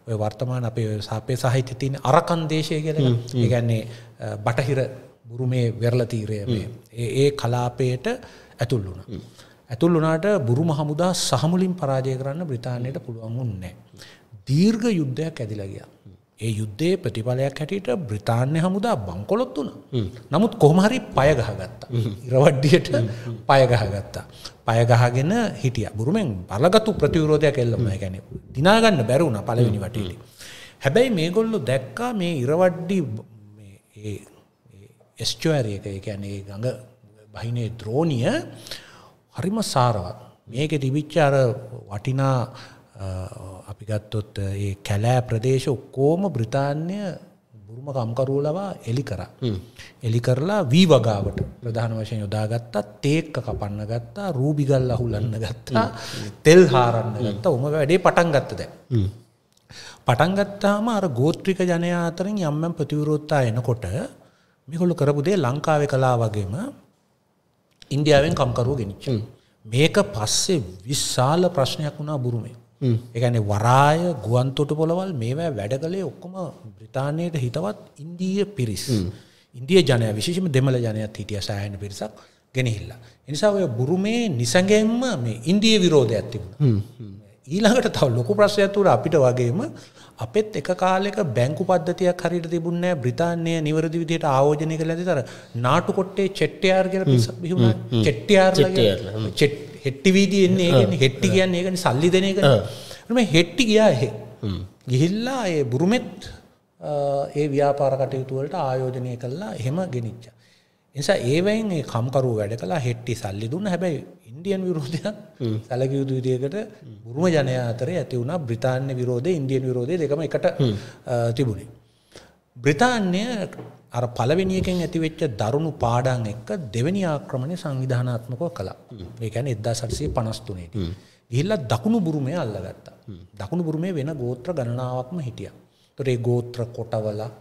ඔය වර්තමාන අපේ සාපේ සාහිත්‍යයේ තියෙන අරකන් දේශය කියලා. ඒ කියන්නේ බටහිර බුරුමේ වෙරළ තීරය මේ ඒ කලාපයට ඇතුල් වුණා. ඇතුල් වුණාට බුරුම හමුදා සහමුලින් පරාජය කරන්න බ්‍රතාානයට පුළුවන් උන්නේ. දීර්ඝ යුද්ධයක් ඇදිලා ගියා. ඒ යුද්ධයේ ප්‍රතිඵලයක් හැටියට බ්‍රතාන්‍ය හමුදා බංකොලොත් වුණ. නමුත් කොහමහරි පයගහගත්තා. ඉරවඩ්ඩියට පයගහගත්තා. පයගහගෙන හිටිය බුරුමෙන් බලගතු ප්‍රතිවරෝධයක් එල්ලම ගැන දිනාගන්න බැරවුණ පලවෙනි වටේලි. හැබැයි මේගොල්ලු දැක්කා මේ ඉරවඩ්ඩි ස්චෝඇරයක එකැනේ ගඟ බහිනේ ද්‍රෝණිය හරිම සාරවත් මේක තිබිච්චාර වටිනා අපි ගත්තොත් ඒ කැලෑ ප්‍රදේශ ඔක්කෝම බ්‍රතාන්‍ය බුරුම කම්කරුවලවා එලි කරා එලි කරලා වී වගාවට ප්‍රධාන වශයෙන් යොදාගත්තා තේක්ක කපන්න ගත්තා රූබිගල් අහුලන්න ගත්තා තෙල් හාරන්න ගත්තා උම වැඩේ පටන් ගත්ත දැ පටන්ගත්තාම අර ගෝත්‍රික ජනයා අතරින් යම්මම් ප්‍රතිවරෝත්තා එනකොට මිකොළු කරපුදේ ලංකාවේ කලා වගේම ඉන්දියාවෙන් කම්කරුව ගෙනච්ච මේක පස්සේ විශාල ප්‍රශ්නයක් වුණා බුරුමේ එකන වරාය ගුවන්තොට පොළවල් මේවැ වැඩ කළේ ඔක්කොම බ්‍රතාානයට හිතවත් ඉන්දීය පිරිස් ඉන්දිය ජනය විශෂම දෙමළ ජනයත් හිටිය සෑහන පිරිසක් ගෙනහිල්ලා. එනිසා ඔය බුරුමේ නිසඟෙන්ම මේ ඉන්දිය විරෝධ ඇතිබුණ. ඊළඟට තව ලොකු ප්‍රශ්යතුර අපිට වගේම අපෙත් එක කාලෙක බැංකු පද්ධතියක් හරියට තිබුණේ නැහැ බ්‍රිතාන්‍ය නිවැරදි විදිහට ආයෝජනය කළා ඇති තර නාටු කොට්ටේ චෙට්ටියාර් කියලා බිහිවුණා චෙට්ටියාර්ලා කියලා චෙට් හෙට්ටි වීදි එන්නේ ඒ කියන්නේ හෙට්ටි කියන්නේ ඒ කියන්නේ සල්ලි දෙන එක නේ හෙට්ටි ගියා එහෙ ගිහිල්ලා ඒ බුරුමෙත් ඒ ව්‍යාපාර කටයුතු වලට ආයෝජනය කළා එහෙම ගෙනිච්චා නිසා ඒවයින් ඒ කම්කරුව වැඩ කලා හෙට්ටි සල්ලි දුන්න හැබැයි ඉන්දියන් විරෝධයක් සැලකිය යුතු විදියකට බුරුම ජනයා අතරේ ඇති වුණා බ්‍රිතාන්‍ය විරෝධය ඉන්දියන් විරෝධය දෙකම එකට තිබුණේ. බ්‍රිතාන්‍ය අර පළවෙනි එකෙන් ඇතිවෙච්ච දරුණු පාඩම් එක්ක දෙවෙනි ආක්‍රමණය සංවිධානාත්මකව කළා. ඒ කියන්නේ 1853 ට. ගිහිල්ලා දකුණු බුරුමය අල්ලගත්තා. දකුණු බුරුමේ වෙන ගෝත්‍ර ගණනාවක්ම හිටියා. ඒතර ඒ ගෝත්‍ර කොටවලා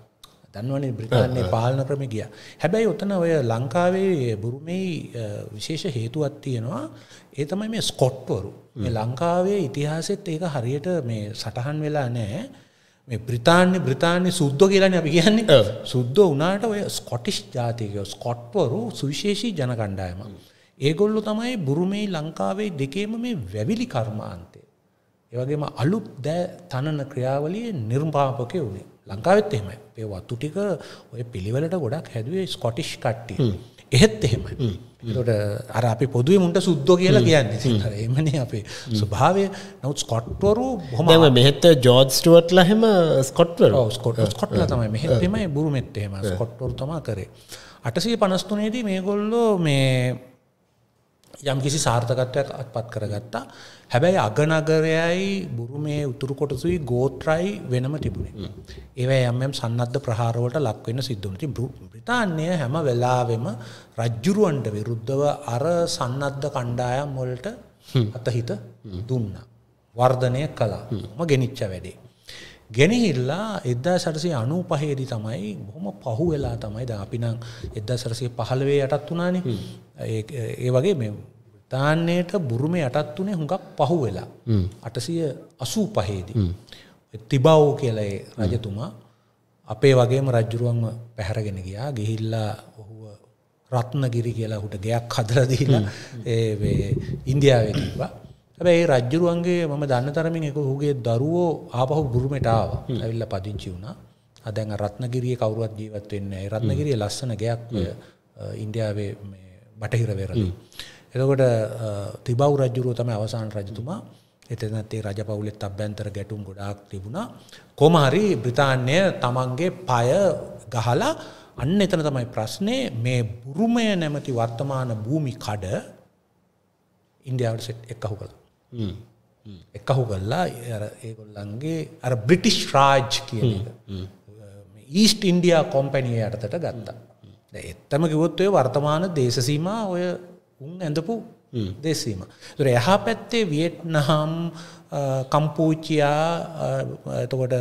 දන්නවනේ බ්‍රිතාන්‍යයේ පාලන ක්‍රම ගියා. හැබැයි ඔතන ඔය ලංකාවේ බුරුමේ විශේෂ හේතුවක් තියෙනවා. ඒ තමයි මේ ස්කොට්වරු. මේ ලංකාවේ ඉතිහාසෙත් ඒක හරියට මේ සටහන් වෙලා නැහැ. මේ බ්‍රිතාන්‍ය බ්‍රිතාන්‍ය සුද්දෝ කියලානේ අපි කියන්නේ. සුද්දෝ වුණාට ඔය ස්කොටිෂ් ජාතිකයෝ ස්කොට්වරු සුවිශේෂී ජන කණ්ඩායමක්. ඒගොල්ලෝ තමයි බුරුමේ ලංකාවේ දෙකේම මේ වැවිලි කර්මාන්තය. ඒ වගේම අලුත් දෑ තනන ක්‍රියාවලියේ නිර්මාපකයෝ උනේ. ලංකාවෙත් එහෙමයි ඒ වතු ටික ඔය පිළිවෙලට ගොඩක් හැදුවේ ස්කොටිෂ් කට්ටිය එහෙත් එහෙමයි ට අර අපි පොදුව මුන්ට සුද්දෝ කියලා කියන්න එමන අපේ ස්වභාවය නවත් ස්කොට්වරු හොම මෙහත ජෝඩ්ස්ටුවට් ලහෙම ස්කොට්වර ස්කොට ස්කොට්ල තමයි මෙහෙමයි බුරු මෙත්තේම ස්කොට්වරු තමා කරේ අටසේ පනස්තුනේදී මේ ගොල්ලෝ මේ යම් කිසි සාර්ථකත්වයක් අත්පත් කරගත්තා හැබැයි අගනගරයයි බුරුමේ උතුරු කොටසුයි ගෝත්‍රයි වෙනම තිබුණේ. ඒවයි යම්යම් සන්නද්ධ ප්‍රහාරවලට ලක්වෙන සිද්ධුනති බ්‍රිතාන්‍ය හැම වෙලාවෙම රජ්ජුරුවන්ට විරුද්ධව අර සන්නද්ධ කණ්ඩායම් වලට අතහිත දුන්න. වර්ධනය කලා ම ගෙනිච්ච වැඩේ. ගෙනහිල්ලා එදදා සරසේ අනු පහේදි තමයි බොහොම පහු වෙලා තමයි ද අපිනම් එදදා සරසේ පහළවේ යටත් වනාන ඒ වගේ මෙ ස්ථානයට බුරුම යටත් වනේ හුඟක් පහු වෙලා අටසිය අසූ පහේදී. තිබව් කියලයි රජතුමා අපේ වගේම රජ්ජුරුවන්ම පැහැරගෙන ගියා ගිහිල්ලා ඔහුව රත්නගිරි කියලා හුට ගයක් හදලා දීලා ඒ ඉන්දියාවේ තිබ්බා. හැබැයි ඒ රජ්ජුරුවන්ගේ මම දන්න තරමින් එක ඔහුගේ දරුවෝ ආපහු බුරුමට ආවා. ඇවිල්ලා පදිංචි වුණා. ආ දැන් රත්නගිරියේ කවුරුවත් ජීවත් වෙන්නේ නැහැ. රත්නගිරියේ ලස්සන ගයක් ඉන්දියාවේ මේ බටහිර වෙරළේ. එතකොට තිබව් රජුරුව තමයි අවසාන රජතුමා එතනත් ඒ රජ පවුලෙත් අභ්‍යන්තර ගැටුම් ගොඩාක් තිබුණා කොම හරි බ්‍රිතාන්‍ය තමන්ගේ පය ගහලා අන්න එතන තමයි ප්‍රශ්නේ මේ බුරුමය නැමති වර්තමාන භූමි කඩ ඉන්දියාවට සෙට් එක්කහු කළා එක්කහු කල්ලා ඒගොල්ලන්ගේ අර බ්‍රිටිෂ් රාජ් කියන ඊස්ට ඉන්ඩියා කොම්පැනිය යටතට ගත්තා එත්තම කිවොත්වය වර්තමාන දේශසීම ඔය උන් ඇඳපු දේශීම. තුර එහා පැත්තේ වියට්නහම් කම්පූචියා එතකොට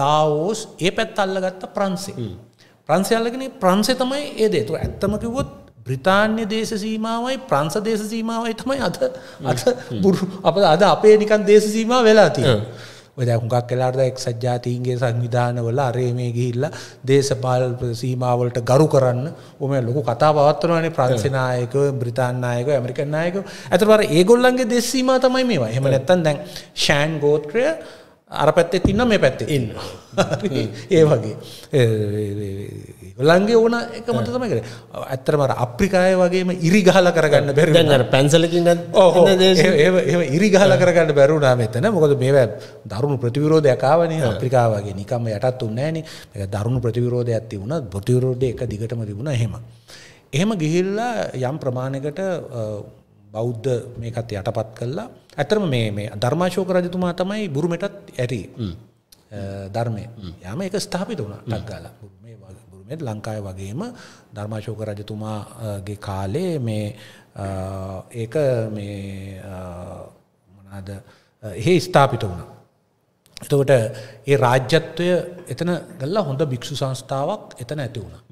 ලාඕස් ඒ පැත් අල්ලගත්ත ප්‍රන්සේ. ප්‍රන්සියල්ලගෙන ප්‍රන්සේ තමයි ඒ දේතු ඇත්තමකිවොත් බ්‍රතාන්‍ය දේශ සීමාවයි ප්‍රංස දේශ සීමාවයි තමයි අද අද බුරු අප අද අපේ නිකන් දේශ සීමාව වෙලා තියෙන. ඔය දැන් හුඟක් වෙලාවට එක්සත් ජාතීන්ගේ සංවිධානවල අරේ මේ ගිහිල්ලා දේශපාල සීමාවලට ගරු කරන්න ඔම ලොකු කතා පවත්වනවානේ ප්‍රංශ නායක බ්‍රිතාන්‍ය නායක ඇමරිකන් නායක අතර ඒගොල්ලන්ගේ දේශ සීමා තමයි මේවා එහෙම නැත්තම් දැන් ෂෑන් ගෝත්‍රය අර පැත්තේ තින්න මේ පැත්තේ ඉන්න ඒ වගේ ගොල්ලන්ගේ ඕන එක මට තමයි කරේ ඇත්තටම අර අප්‍රිකාය වගේම ඉරි ගහලා කරගන්න බැරි දැන් අර පැන්සලකින් ඔව් එහෙම ඉරි ගහලා කරගන්න බැරි වුණා මෙතන මොකද මේවා දරුණු ප්‍රතිවිරෝධයක් ආවනේ අප්‍රිකාව වගේ නිකම්ම යටත් උන්නේ නැහනේ මේක දරුණු ප්‍රතිවිරෝධයක් තිබුණා ප්‍රතිවිරෝධය එක දිගටම තිබුණා එහෙම එහෙම ගිහිල්ලා යම් ප්‍රමාණයකට බෞද්ධ මේකත් යටපත් කළා ඇතරම මේ මේ ධර්මාශෝක රජතුමා තමයි බුරුමටත් ඇරි ධර්මය යම එක ස්ථාපිත වුණා ටක්ගාල බුරුමෙත් ලංකාය වගේම ධර්මාශෝක රජතුමාගේ කාලේ මේ ඒක මේ මනාද එහෙ ස්ථාපිත වුණා. එතකොට ඒ රාජ්‍යත්වය එතන ගල්ලා හොඳ භික්‍ෂු සංස්ථාවක් එතන ඇති වුණා.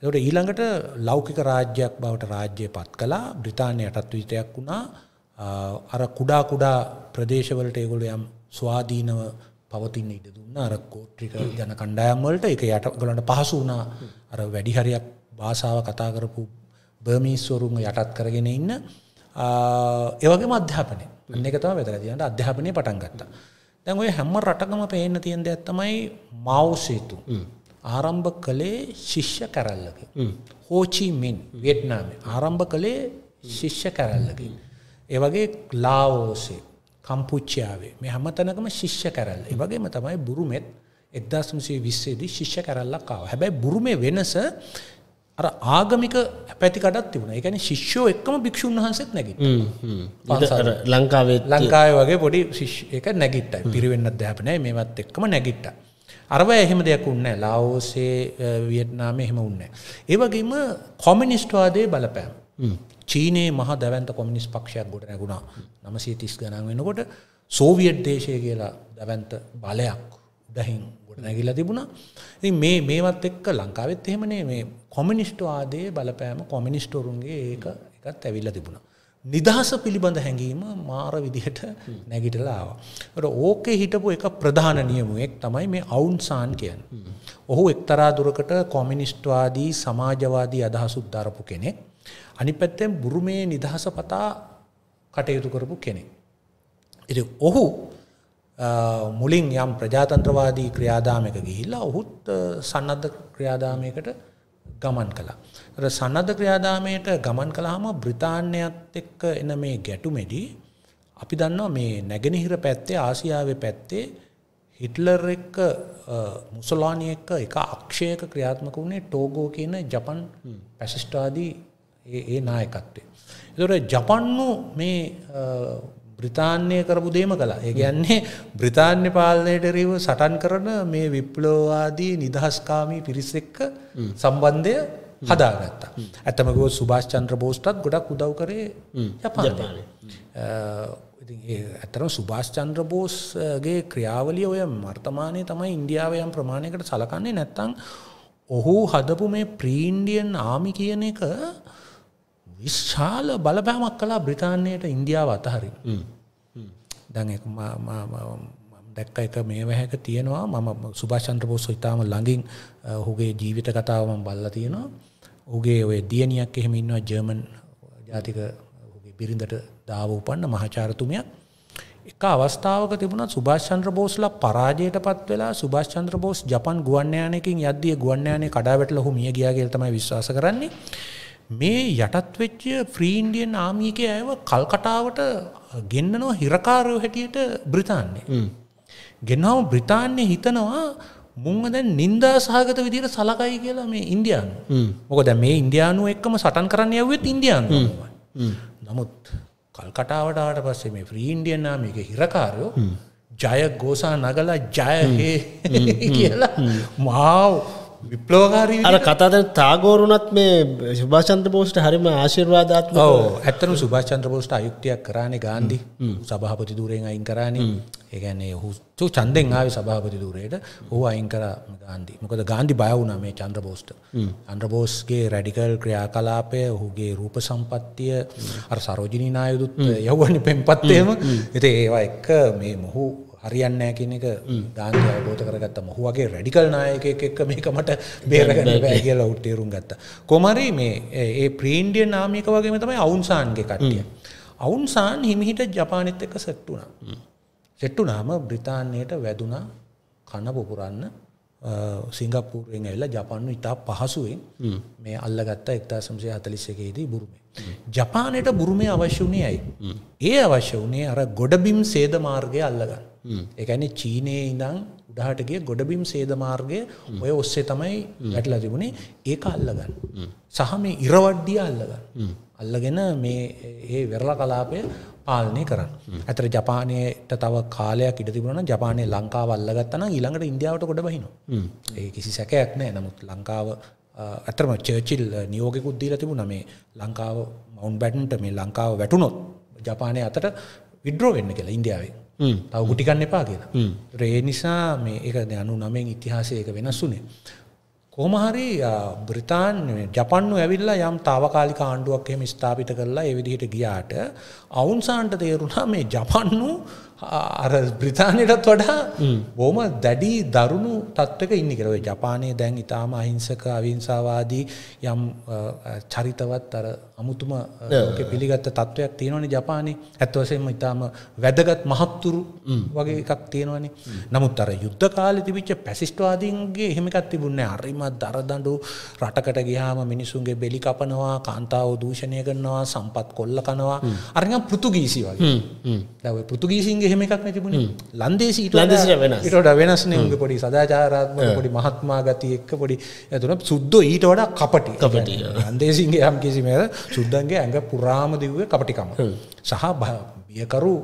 එතකොට ඊළඟට ලෞකික රාජ්‍යයක් බවට රාජ්‍යය පත් කලා බ්‍රිතාන්‍ය යටත්විතයක් වුණා අර කුඩා කුඩා ප්‍රදේශවලට ඒගොල යම් ස්වාධීනව පවතින්න ඉඩ දුන්න අර කෝට්‍රික ජන කණ්ඩායම් වලට එක යට ගලට පහසු වුණා අර වැඩිහරයක් භාෂාව කතා කරපු බර්මීස්වරුන් යටත් කරගෙන ඉන්න ඒවගේ මධ්‍යාපනය එකතම වෙතර තියන්ට අධ්‍යාපනය පටන් ගත්තා දැන් ඔය හැම රටකම පේන්න තියෙන දෙයක් තමයි මවසේතු ආරම්භ කළේ ශිෂ්‍ය කරල්ලක හෝචි මින් වියට්නාමේ ආරම්භ කළේ ශිෂ්‍ය කරල්ලකින් ඒ වගේ ලාඕසේ කම්පුච්චයාවේ මේ හැමතැනකම ශිෂ්‍ය කැරල්. ඒ වගේම තමයි බුරුමෙත් 1920 දී ශිෂ්‍ය කැරල්ලක් ආවා. හැබැයි බුරුමේ වෙනස අර ආගමික පැතිකඩක් තිබුණා. ඒ කියන්නේ ශිෂ්‍යෝ එක්කම භික්ෂුන් වහන්සේත් නැගිට්ටා. ලංකාවේ ලංකාවේ වගේ පොඩි ශිෂ්‍ය ඒක නැගිට්ටා. පිරිවෙන්න අධ්‍යාපනය මේවත් එක්කම නැගිට්ටා. අරව එහෙම දෙයක් උන්නේ නැහැ. ලාඕසේ වියට්නාමේ එහෙම උන්නේ නැහැ. ඒ වගේම කොමියුනිස්ට්වාදයේ බලපෑම. චීනයේ මහ දැවන්ත කොමිනිස් පක්ෂයක් ගොඩ නැගුණා නමසේ තිස් ගණන් වෙනකොට සෝවියට් දේශය කියලා දැවන්ත බලයක් උඩහින් ගොඩ නැගිලා තිබුණා ඉ මේ මේවත් එක්ක ලංකාවෙත් එහෙමනේ මේ කොමිනිස්ටවාදය බලපෑම කොමිනිස්ටවරුන්ගේ ඒක එකත් ඇවිල්ල තිබුණා නිදහස පිළිබඳ හැඟීම මාර විදිහට නැගිටලාවා. ඕකේ හිටපු එක ප්‍රධාන නියමුවෙක් තමයි මේ අවුන්සාන් කියන්. ඔහු එක්තරා දුරකට කොමිනිස්ට්වාදී සමාජවාදී අදහසුත් දරපු කෙනෙක් අනිත් පැත්තෙන් බුරුමේ නිදහස පතා කටයුතු කරපු කෙනෙක්. ඉතින් ඔහු මුලින් යම් ප්‍රජාතන්ත්‍රවාදී ක්‍රියාදාමයක ගිහිල්ලා ඔහුත් සන්නද්ධ ක්‍රියාදාමයකට ගමන් කළා. ඒතර සන්නද්ධ ක්‍රියාදාමයට ගමන් කළාම බ්‍රිතාන්‍යයත් එක්ක එන මේ ගැටුමේදී අපි දන්නවා මේ නැගෙනහිර පැත්තේ ආසියාවේ පැත්තේ හිට්ලර් එක්ක මුසලානි එක්ක එක අක්ෂයක ක්‍රියාත්මක වුණේ ටෝගෝ කියන ජපන් පැසිස්ටාදී ඒ ඒ නායකත්වය. එතකොට ජපන්නු මේ බ්‍රිතාන්‍ය කරපු දේම කළා. ඒ කියන්නේ බ්‍රිතාන්‍ය පාලනයට රීව සටන් කරන මේ විප්ලවවාදී නිදහස්කාමී පිරිස එක්ක සම්බන්ධය හදාගත්තා. ඇත්තම ගෝ සුභාෂ් චන්ද්‍ර බෝස්ටත් ගොඩක් උදව් කරේ ජපානය. ඇතරම සුභාෂ් චන්ද්‍ර බෝස්ගේ ක්‍රියාවලිය ඔය මර්තමානය තමයි ඉන්දියාව යම් ප්‍රමාණයකට සලකන්නේ නැත්තං ඔහු හදපු මේ ප්‍රීන්ඩියන් ආමි කියන එක විශාල බලපෑමක් කලා බ්‍රතාන්නයට ඉන්දියාව අතහරි දැන් දැක්ක එක මේ වැහැක තියෙනවා මම සුභාෂන්ත්‍රපෝස්ස ඉතාම ළඟින් හුගේ ජීවිත කතාවම බල්ල තියෙනවා ඔගේ ඔය දියනියක් එහෙම ඉන්නවා ජර්මන් ජාතික බිරිඳට දාව උපන්න මහචාරතුමයක් එක අවස්ථාවක තිබුණත් සුභාෂ්චන්ද්‍ර බෝස්ලා පරාජයට පත් වෙලා සුභාෂ්චන්ද්‍ර බෝස් ජපන් ගුවන්යානයකින් යද්දිය ගුවන්යානය කඩාවැටල හු මිය ගියා කියල තමයි විශ්වාස කරන්නේ මේ යටත් වෙච්ච ෆ්‍රී ඉන්ඩියන් ආමියකේ ඇයව කල්කටාවට ගෙන්නනවා හිරකාරයෝ හැටියට බ්‍රිතාන්‍ය. ගෙන්නාව බ්‍රිතාන්‍ය හිතනවා මුංහ දැන් නින්දා සහගත විදිර සලකයි කියලා මේ ඉන්දයාන් මොකද මේ ඉන්දයානුව එක්කම සටන් කරන්න යවත් ඉන්දයාන් නමුත් කල්කටාවටට පස්සේ මේ ෆ්‍රී ඉන්ඩියන් නාමික හිරකාරයෝ ජය ගෝසා නගලා ජයහේ කියලා මාව විප්ලෝකාරී අර කතාද තාගෝරුණත් මේ සුභාචන්ත්‍ර බෝස්ට හරිම ආශිර්වාදාත්ම ඇත්තනු සුභාචන්ත්‍ර බෝස්ට අයුක්තියක් කරානේ ගාන්ධි සභහපති දුරෙන් අයින් කරන්නේ ඒගැන්නේ හු චන්දෙන් ආවේ සභාපති දුරයට හෝ අයින් කර ගාන්දි මොකද ගාන්ධි බයවුණ මේ චන්ද්‍ර බෝස්ට අන්ද්‍රබෝස්ගේ රැඩිකල් ක්‍රියා කලාපය හුගේ රූප සම්පත්තිය අර සරෝජිනී නායුදුත් යව්වනි පෙන්පත්තයම එති ඒවා එක්ක මේ මොහු හරියන්න කියන එක දාන්ත අවබෝධ කරගත්ත මොහු වගේ රැඩිකල් නායකයෙක් එක්ක මේක මට බේරගන්න බෑ කියලා උට්ටේරුම් ගත්තා. කොමරි මේ ඒ ප්‍රීන්ඩියන් නාමික වගේම තමයි අවුන්සාන්ගේ කට්ටිය. අවුන්සාන් හිමිහිට ජපානෙත් එක්ක සෙට් වුණා. සෙට් වුණාම බ්‍රිතාන්‍යයට වැදුනා කන පුපුරන්න සිංගප්පූරුවෙන් ඇවිල්ලා ජපාන්නු ඉතා පහසුවෙන් මේ අල්ලගත්ත 1941 දී බුරුමේ. ජපානයට බුරුමේ අවශ්‍ය වුණේ ඇයි? ඒ අවශ්‍ය වුණේ අර ගොඩබිම් සේද මාර්ගය අල්ලගන්න. එකන චීනය ඉඳං උඩහටගේ ගොඩබිම් සේදමාර්ගය ඔය ඔස්සේ තමයි වැටලා තිබුණේ ඒක අල්ලගන්න සහ මේ ඉරවඩ්ඩිය අල්ලගන්න අල්ලගෙන මේ ඒ වෙරලා කලාපය පාලනය කරන්න ඇතර ජපානයට තව කාලයක් ඉට තිබුණ ජපානය ලංකාව අල්ලගත්තන ඊළඟට ඉන්දියාවට ගොඩ බහිනවා ඒ කිසි සැකයක් නෑ නමුත් ලංකාව ඇතරම චර්චිල් නියෝගෙකුද්දීල තිබුණ මේ ලංකාව මවුන් බැටන්ට මේ ලංකාව වැටුණොත් ජපානය අතට විඩ්‍රෝ වෙන්න කියලා ඉන්දියාවේ තව ගුටිගන්න එපා කියලා රේ නිසා මේ එක යනු නමෙන් ඉතිහාසයක වෙනස්සුනේ. කෝමහරි බ්‍රතාන් ජපන්නු ඇවිල්ලා යම් තාවකාලික ආණ්ඩුවක් එහෙම ස්ථාපිත කරලා ඒ විදිහට ගියාට අවුන්සාන්ට තේරුණා මේ ජපන්නු අර බ්‍රතාානයටත් වඩා බෝම දැඩි දරුණු තත්වක ඉන්න කරවේ ජපානය දැන් ඉතාම අහිංසක අවිංසාවාදී යම් චරිතවත් අර අමුතුම පිළිගත්ත තත්ත්වයක් තියෙනවන ජපානය ඇත්වසෙන්ම ඉතාම වැදගත් මහත්තුරු වගේ එකක් තියෙනවනේ නමුත් අර යුද්ධ කාල තිබිච්ච පැසිස්්වාදීන්ගේ හෙමිකත් තිබුණ අරිමත් දරදඩු රටකට ගියාම මිනිසුන්ගේ බෙලි කපනවා කාන්තාව දූෂණය කරනවා සම්පත් කොල්ල කනවා අරග පෘතුගීසි වගේ දැව පෘතුගීසින්ගේ හෙම එකක් නැතිබුණ ලන්දේසි ලදසිට වෙනට වෙනස්න උග පොඩි සදාචාරාත්ම පොඩි මහත්මා ගති එක්ක පොඩි ඇතුන සුද්දෝ ඊට වඩා කපටි කපට අන්දේසින්ගේ යම් කිසිමේද සුද්දන්ගේ ඇඟ පුරාම දිව්ව කපටිකම සහ බියකරු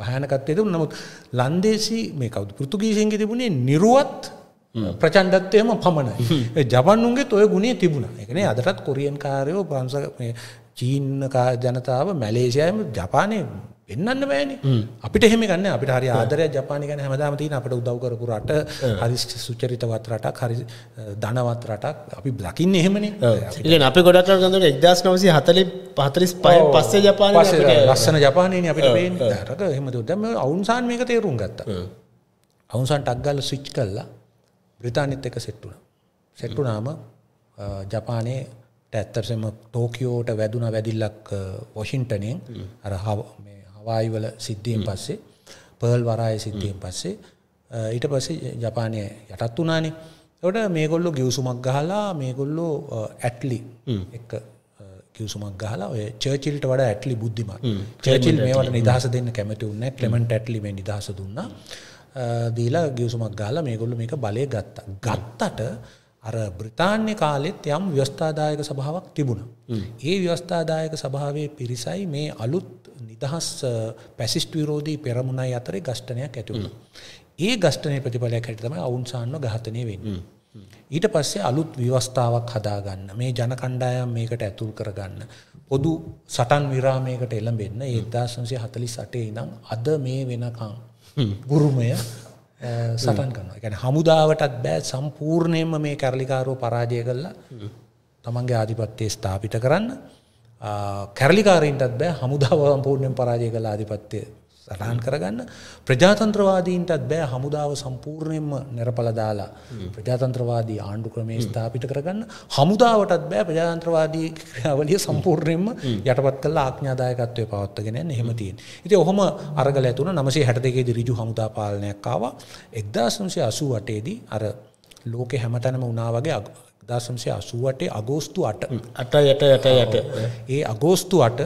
භයනකත්වයද නමුත් ලන්දේසි මේ කවු පෘතුගීසින්ගේ තිබුණේ නිරුවත් ප්‍රචන්්ඩත්වයම පමණයි ජපන්නුන්ගේ ඔය ගුණේ තිබුණා එකන අදටත් කොරියන් කාරයෝ ප්‍රංස චීන ජනතාව මැලේසියම ජපානය වෙන්නන්න බෑනේ අපිට එහෙම ගන්න අපිට හරි ආදරය ජපානය ගැන හැමදාම තියෙන අපිට උදව් කරපු රට හරි සුචරිතවත් රටක් හරි ධනවත් රටක් අපි දකින්නේ එහෙමනේ ඉතින් අපි ගොඩක් රටවල් ගඳන 1945 පස්සේ ජපානය ලස්සන ජපානයනේ අපිට පේන්නේ රට එහෙම දුක් දැන් අවුන්සාන් මේක තේරුම් ගත්තා අවුන්සාන් ටක් ගාලා ස්විච් කළා බ්‍රිතාන්‍යත් එක්ක සෙට් වුණා සෙට් වුණාම ජපානයේ ඇත්තටම තෝකියෝට වැදුන වැදිල්ලක් වොෂින්ටනයෙන් අර හවායි වල සිද්ධියෙන් පස්සේ පර්ල් වරාය සිද්ධියෙන් පස්සේ ඊට පස්සේ ජපානය යටත් වනානේ එට මේගොල්ලො ගිවසුමක් ගහලා මේගොල්ලෝ ඇට්ලි එක කිවසුමක් ගහලා ඔය චර්චිල්ට වඩ ඇටලි බුද්ධිමත් චර්චිල් මේවට නිදහස දෙන්න කැමති වන්න ක්ලෙමට ඇටලිම නිදහස දුන්න දීලා ගිවසුමක් ගහලා මේගොල්ලු මේක බලය ගත්තා ගත්තට අර බ්‍රතාන්‍ය කාලෙත් යම් ව්‍යවස්ථාදායක සභාවක් තිබුණා. ඒ ව්‍යවස්ථාදායක සභාවේ පිරිසයි මේ අලුත් නිදහස් පැසිස්ට විරෝධී පෙරමුණයි අතරේ ගෂ්ටනයක් ඇතිවුණා. ඒ ගෂ්ටනය ප්‍රතිඵලයක් හැට තමයි අවුන්සාන්ව ඝාතනය වෙන්නේ. ඊට පස්සේ අලුත් ව්‍යවස්ථාවක් හදාගන්න මේ ජන කණ්ඩායම් මේකට ඇතුල් කරගන්න පොදු සටන් විරාමයකට එළඹෙන්න 1948 ඉඳන් අද මේ වෙනකම් බුරුමය සටන් කරනවා ගැන හමුදාවටත් බෑ සම්පූර්ණයෙන්ම මේ කැරලිකාරෝ පරාජය කරලා තමන්ගේ ආධිපත්තය ස්ථාපිත කරන්න කැරලිකාරීන්ටත් බෑ හමුදාව සම්පූර්ණයෙන් පරාජය කළ ආධිපත්තය සටහන් කරගන්න ප්‍රජාතන්ත්‍රවාදීන්ටත් බෑ හමුදාව සම්පූර්ණයෙන්ම නැරපල දාලා ප්‍රජාතන්ත්‍රවාදී ආණ්ඩු ක්‍රමේ ස්ථාපිත කරගන්න හමුදාවටත් බෑ ප්‍රජාතන්ත්‍රවාදී ක්‍රියාවලිය සම්පූර්ණයෙන්ම යටපත් කළ ආඥාදායකත්වය පවත්වගෙන යන එහෙම තියෙන. ඉතින් ඔහොම අරගල ඇතුණ 962 දී ඍජු හමුදා පාලනයක් ආවා 1988 දී අර ලෝකේ හැමතැනම වුණා වගේ දසම්සය අසුවටේ අගෝස්තු අට අට යට යට යට ඒ අගෝස්තු අට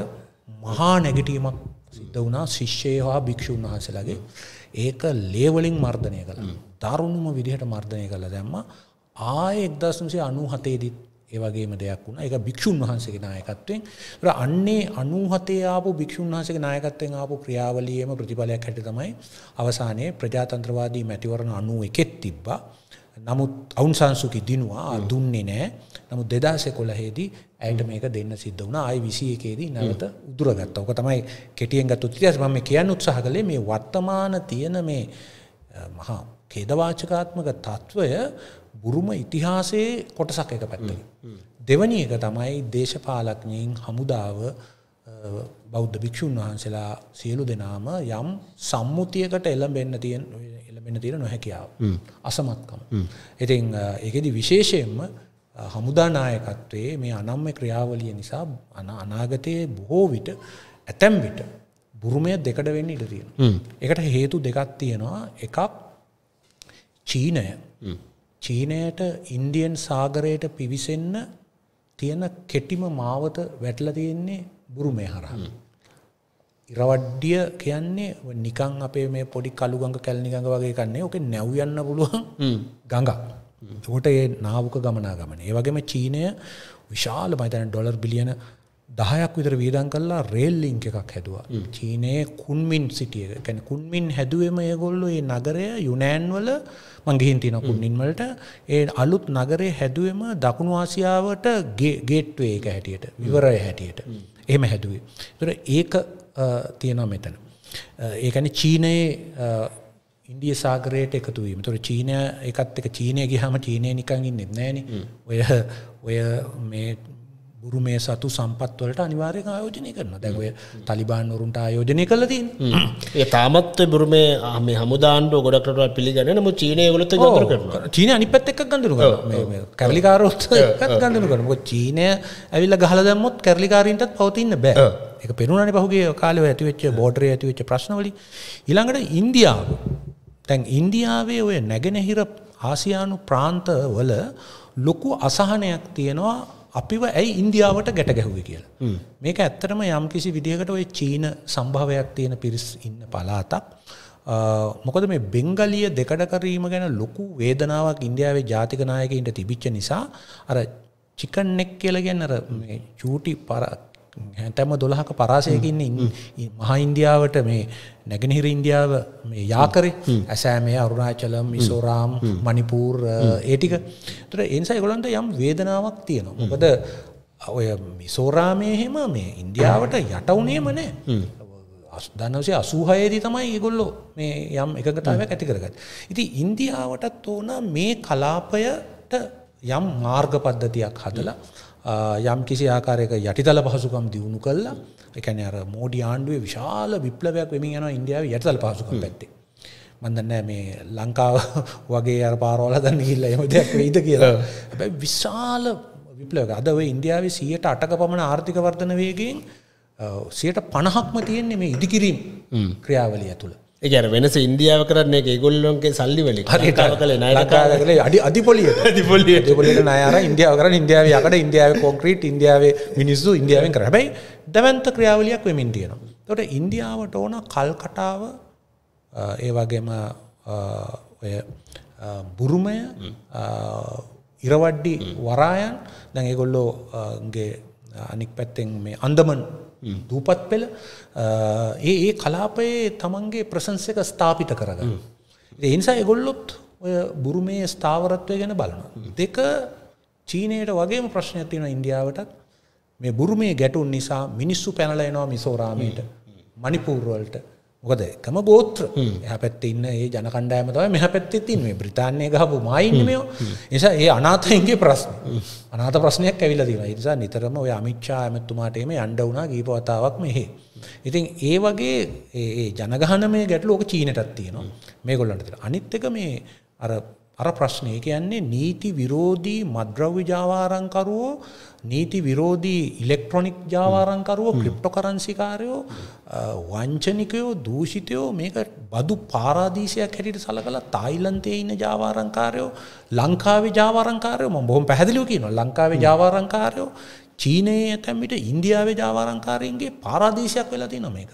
මහා නැගිටීමක් සිද්ධ වුණා ශිෂ්‍යය හා භික්‍ෂූන් වහන්සේලාගේ ඒක ලේවලින් මර්ධනය කළ දරුණුම විදිහට මර්ධනය කළ දැම්ම ආය එක්දසන්සේ අනුහතේදත් ඒවගේම දෙයක් වුණ එක භික්‍ෂූන් වහන්සේගේ නායකත්වයෙන් අන්නේ අනුහතේ ආපු භික්‍ෂූන් වහන්සේ නායකත්වයෙන් ආපු ක්‍රියාවලියම ප්‍රතිඵලයක් හැට තමයි අවසානයේ ප්‍රජාතන්ත්‍රවාදී මැතිවරණ අනුව එකෙත් තිබ්බා නමුත් අවුන්සාංසුකි දිනවා දුන්නේ නෑ නමුත් දෙදාසෙ කොළහේදී ඇයට මේක දෙන්න සිද්ධ වුණ අයි විසියකේදී නැවත උදුරගත්ත ඕක තමයි කෙටියෙන් ගත් උත්තිහාස මම කියන්න උත්සාහ කළේ මේ වර්තමාන තියෙන මේ මහා කේදවාචකාත්මක තත්ත්වය බුරුම ඉතිහාසයේ කොටසක් එක පැත්තකින්. දෙවනි එක තමයි දේශපාලඥයින් හමුදාව බෞද්ධ භික්‍ෂූන් වහන්සේලා සියලු දෙනාම යම් සම්මුතියකට එළඹෙන්න තියෙන එළමෙන තියෙන නොහැකියාව අසමත්කම. ඉතින් ඒකෙදි විශේෂයෙන්ම හමුදා නායකත්වයේ මේ අනම්ම ක්‍රියාවලිය නිසා අනාගතයේ බොහෝ විට ඇතැම් විට බුරුමය දෙකට වෙන්න ඉඩ තියෙන. එකට හේතු දෙකක් තියෙනවා එකක් චීනය චීනයට ඉන්දියන් සාගරයට පිවිසෙන්න තියෙන කෙටිම මාවත වැටල තියෙන්නේ බුරුමය හරහා. ඉරවඩ්ඩිය කියන්නේ නිකං අපේ මේ පොඩි කළු ගඟ කැල්නිගඟ වගේ කන්නේ ඕක නැව් යන්න පුළුවන් ගඟක්. එතකොට ඒ නාවක ගමනා ගමන. ඒ වගේම චීනය විශාල මයිතන ඩොලර් බිලියන දහයක් විතර වීදන් කල්ලා රේල් ලිංක එකක් හැදවා. චීනයේ කුන්මින් සිටිය ගැන කුන්මින් හැදුවම ඒගොල්ලු ඒ නගරය යුනෑන්වල මංගිහින් තියෙන කුන්මින්වලට ඒ අලුත් නගරේ හැදුවම දකුණු ආසියාවට ගේට්වේ එක හැටියට විවරය හැටියට. එහෙම හැදුවේ. ඒතර ඒක තියෙනවා මෙතන. ඒකන චීනයේ ඉන්දිය සාගරයට එකතුවීම තොර චීනය එකත් එක චීනය ගහම චීනය නිකං ඉන්නෙත් නෑන ඔය ඔය මේ බුරු මේ සතු සම්පත්වලට අනිවාර්යක ආයෝජනය කරන දැකය තලිබාන් ඔරුන්ට ආයෝජනය කල තින් ඒ තාමත් බුරුම මේ හමුදාන්ට ගොඩක්ට පිළිගන්නම චීනය ගොලත ගොර කරන චීන අනි පැත් එක් ගඳරු කැරලිකාරොත් ගඳරු කරම චීනය ඇවිල්ල ගහල දැම්මොත් කැරලිකාරීන්ටත් පවතින්න බෑ එක පෙනුනනි පහුගේ කාලව ඇතිවෙච්ච බෝටර ඇතිවෙච්ච ප්‍රශ්නවලි ඉළඟට ඉන්දියාව තැන් ඉන්දියාවේ ඔය නැගෙනහිර ආසියානු ප්‍රාන්තවල ලොකු අසහනයක් තියෙනවා අපිව ඇයි ඉන්දියාවට ගැට ගැහුවේ කියලා. මේක ඇත්තටම යම් කිසි විදිහකට ඔය චීන සම්භාවයක් තියෙන පිරිස් ඉන්න පලාතක්. මොකද මේ බෙංගලිය දෙකඩ කිරීම ගැන ලොකු වේදනාවක් ඉන්දියාවේ ජාතික නායකයින්ට තිබිච්ච නිසා අර චිකන් නෙක් කියලා කියන්නේ අර මේ චූටි හැතැම දොළහක පරාසයකින්න මහා ඉන්දියාවට මේ නැගෙනහිර ඉන්දියාව මේ යාකරේ ඇසෑමේ අරුණාචලම් මිසෝරාම් මනිපූර් ඒටික තුර එන්සයි ගොලන්ට යම් වේදනාවක් තියෙනවා මොකද ඔය මිසෝරාමය හෙම මේ ඉන්දියාවට යටවුනේම නෑ දන්නවසේ අසූහයේදී තමයි ඒගොල්ලෝ මේ යම් එකගතාවයක් ඇති කරගත්. ඉති ඉන්දියාවටත් ඕන මේ කලාපයට යම් මාර්ග පද්ධතියක් හදලා යම් කිසි ආකාරයක යටිතල පහසුකම් දියුණු කල්ලා එකන අර මෝඩි ආණ්ඩුවේ විශාල විප්ලවයක් වෙමින් යන ඉන්දියාව යටතල පහසුකම් පැත්තේ මන්දන්නෑ මේ ලංකාව වගේ අර පාරෝල දන්න කිල්ල එම දෙයක් වෙයිද කියලා ඇැ විශාල විප්ලව අදව ඉන්දියාවේ සියට අටක පමණ ආර්ථික වර්ධන වේගෙන් සියට පණහක්ම තියෙන්නේ මේ ඉදිකිරීම් ක්‍රියාවලිය ඇතුළ ඒගැන වෙනස ඉන්දියාව කරන්න එක ගොල්ලොන්ගේ සල්ලිවලි හරිකල නකාල අඩි අධිපොලිය දිපොලිය ොලට නයාර ඉන්දියාව කර ඉන්දියාව අකට ඉන්දියාව කෝක්‍රීට් ඉන්දියාවේ මිනිස්සු ඉන්දියාවෙන් කරබැයි දැවන්ත ක්‍රියාවලියක් වෙමින් තියෙනවා තොට ඉන්දියාවට ඕන කල්කටාව ඒ වගේම ඔය බුරුමය ඉරවඩ්ඩි වරායන් දැන් ඒගොල්ලෝගේ අනික් පැත්තෙන් මේ අන්දමන් දූපත් පෙළ ඒ ඒ කලාපයේ තමන්ගේ ප්‍රසංසක ස්ථාපිත කරගන්න. එනිසා එගොල්ලොත් ඔය බුරුමේ ස්ථාවරත්වය ගැන බලන. දෙක චීනයට වගේම ප්‍රශ්නයක් තියෙන ඉන්දියාවටත් මේ බුරුමේ ගැටුන් නිසා මිනිස්සු පැනල එනවා මිසෝරාමයට මනිපූර්වලට මොකද එකම ගෝත්‍ර එහ පැත්ත ඉන්න ඒ ජනකණ්ඩෑම තවයි මෙහ පැත්තේ තින් මේ බ්‍රතාන්ය ගහපු මයින්නමයෝ නිසා ඒ අනාතයන්ගේ ප්‍රශ්න අනාත ප්‍රශ්නයක් ඇවිල දිව නිසා නිතරම ඔය අමිච්චා ඇමත්තුමාටේම අන්ඩ වුණා ගීපවතාවක් මෙහෙ. ඉතින් ඒ වගේ ඒ ජනගහන මේ ගැටලෝක චීනටත් තියනවා මේ ගොල්ලන්ට අනිත් එක මේ අර අර ප්‍රශ්නය කියන්නේ නීති විරෝධී මද්‍රව්‍ය ජාවාරංකරුවෝ නීති විරෝධී ඉලෙක්ට්‍රොනික් ජාවාරංකරුවෝ ක්‍රිප්ටොකරන්සිකාරයෝ වංචනිකයෝ දූෂිතයෝ මේක බදු පාරාදීසයක් හැටියට සලකලා තායිලන්තයේ ඉන්න ජාවාරංකාරයෝ ලංකාවේ ජාවාරංකාරයෝ මම බොහොම පැහැදිලිව කියනවා ලංකාවේ ජාවාරංකාරයෝ චීනයේ ඇතැම්මිට ඉන්දියාවේ ජාවාරංකාරයන්ගේ පාරාදීශයක් වෙලා තියෙනවා මේක.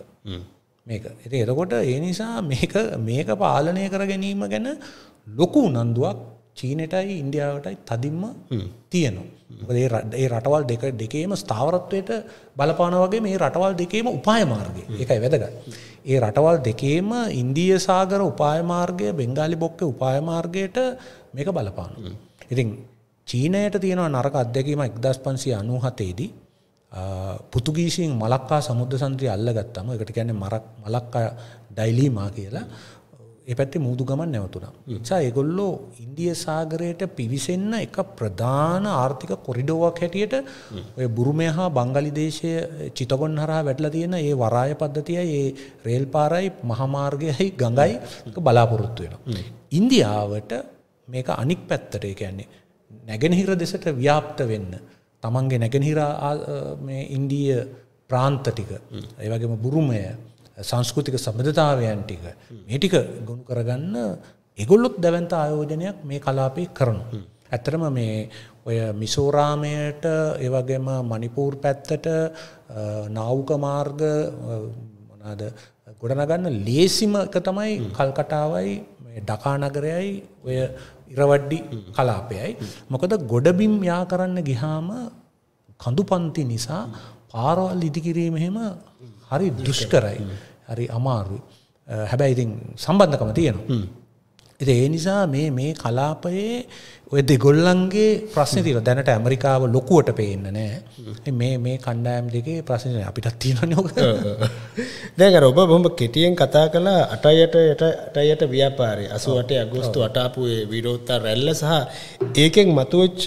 මේක ඉති එතකොට ඒ නිසා මේක පාලනය කර ගැනීම ගැන ලොකු උනන්දුවක් චීනටයි ඉන්දියාවටයි තදින්ම තියනවා ඒ ඒ රටවල් දෙක දෙකේම ස්ථාවරත්වයට බලපාන වගේ මේ රටවල් දෙකේම උපායමාර්ගය එකයි වැදගත් ඒ රටවල් දෙකේම ඉන්දිය සාගර උපායමාර්ගය බෙංගාලි බොක්ක උපායමාර්ගයට මේක බලපාන ඉතින් චීනයට තියෙනවා නරක අත්දැකීම එක්දස් පන්සිය අනුහතේදී පුතුගීසින් මලක්කා සමුද්‍ර සන්ත්‍රය අල්ලගත්තම එකට කියන්නේ මරක් මලක්කා ඩයිලීමා කියලා ඒ පැත්තේ මුහුදු ගමන් නැවතුණා. නිසා ඒගොල්ලෝ ඉන්දිය සාගරයට පිවිසෙන්න එක ප්‍රධාන ආර්ථික කොරිඩෝවක් හැටියට ඔය බුරුමය හා බංගලි දේශය චිතගොන් හරහා වැටලා තියෙන ඒ වරාය පද්ධතියයි ඒ රේල් පාරයි මහමාර්ගයයි ගඟයි බලාපොරොත්තු වෙනවා. ඉන්දියාවට මේක අනික් පැත්තට ඒ කියන්නේ නැගෙනහිර දෙසට ව්‍යාප්ත වෙන්න තමන්ගේ නැගෙනහිර ඉන්ඩිය ප්‍රාන්ත ටික ඒවගේම බුරුමය සංස්කෘතික සබඳතාවයන් ටික මේ ටික ගොුණු කරගන්න එගොල්ලොත් දැවන්ත ආයෝජනයක් මේ කලාපේ කරනු. ඇතරම මේ ඔය මිසෝරාමයට ඒවගේම මනිපූර් පැත්තට නාවුක මාර්ග මොනාද ගොඩනගන්න ලේසිම එක තමයි කල්කටාවයි ඩකානගරයයි ඔය ඉරවඩ්ඩි කලාපයයි. මොකද ගොඩබිම් යා කරන්න ගිහාම කඳු පන්ති නිසා පාරවල් ඉදිකිරීම එහෙම හරි දුෂ්කරයි. හරි අමාරුයි. හැබැයි ඉතින් සම්බන්ධකම තියෙනවා. ඒ නිසා මේ මේ කලාපයේ ඔය දෙගොල්ලන්ගේ ප්‍රශ්න තියෙනවා. දැනට ඇමරිකාව ලොකුවට පේන්න නෑ. මේ මේ කණ්ඩායම් දෙකේ ප්‍රශ්න අපිටත් තියෙනවනේ ඔක. දැන් අර ඔබ බොහොම කෙටියෙන් කතා කළ 8යට 8යට ව්‍යාපාරයේ 88 අගෝස්තු 8 ආපු ඒ විරෝධතා රැල්ල සහ ඒකෙන් මතුවෙච්ච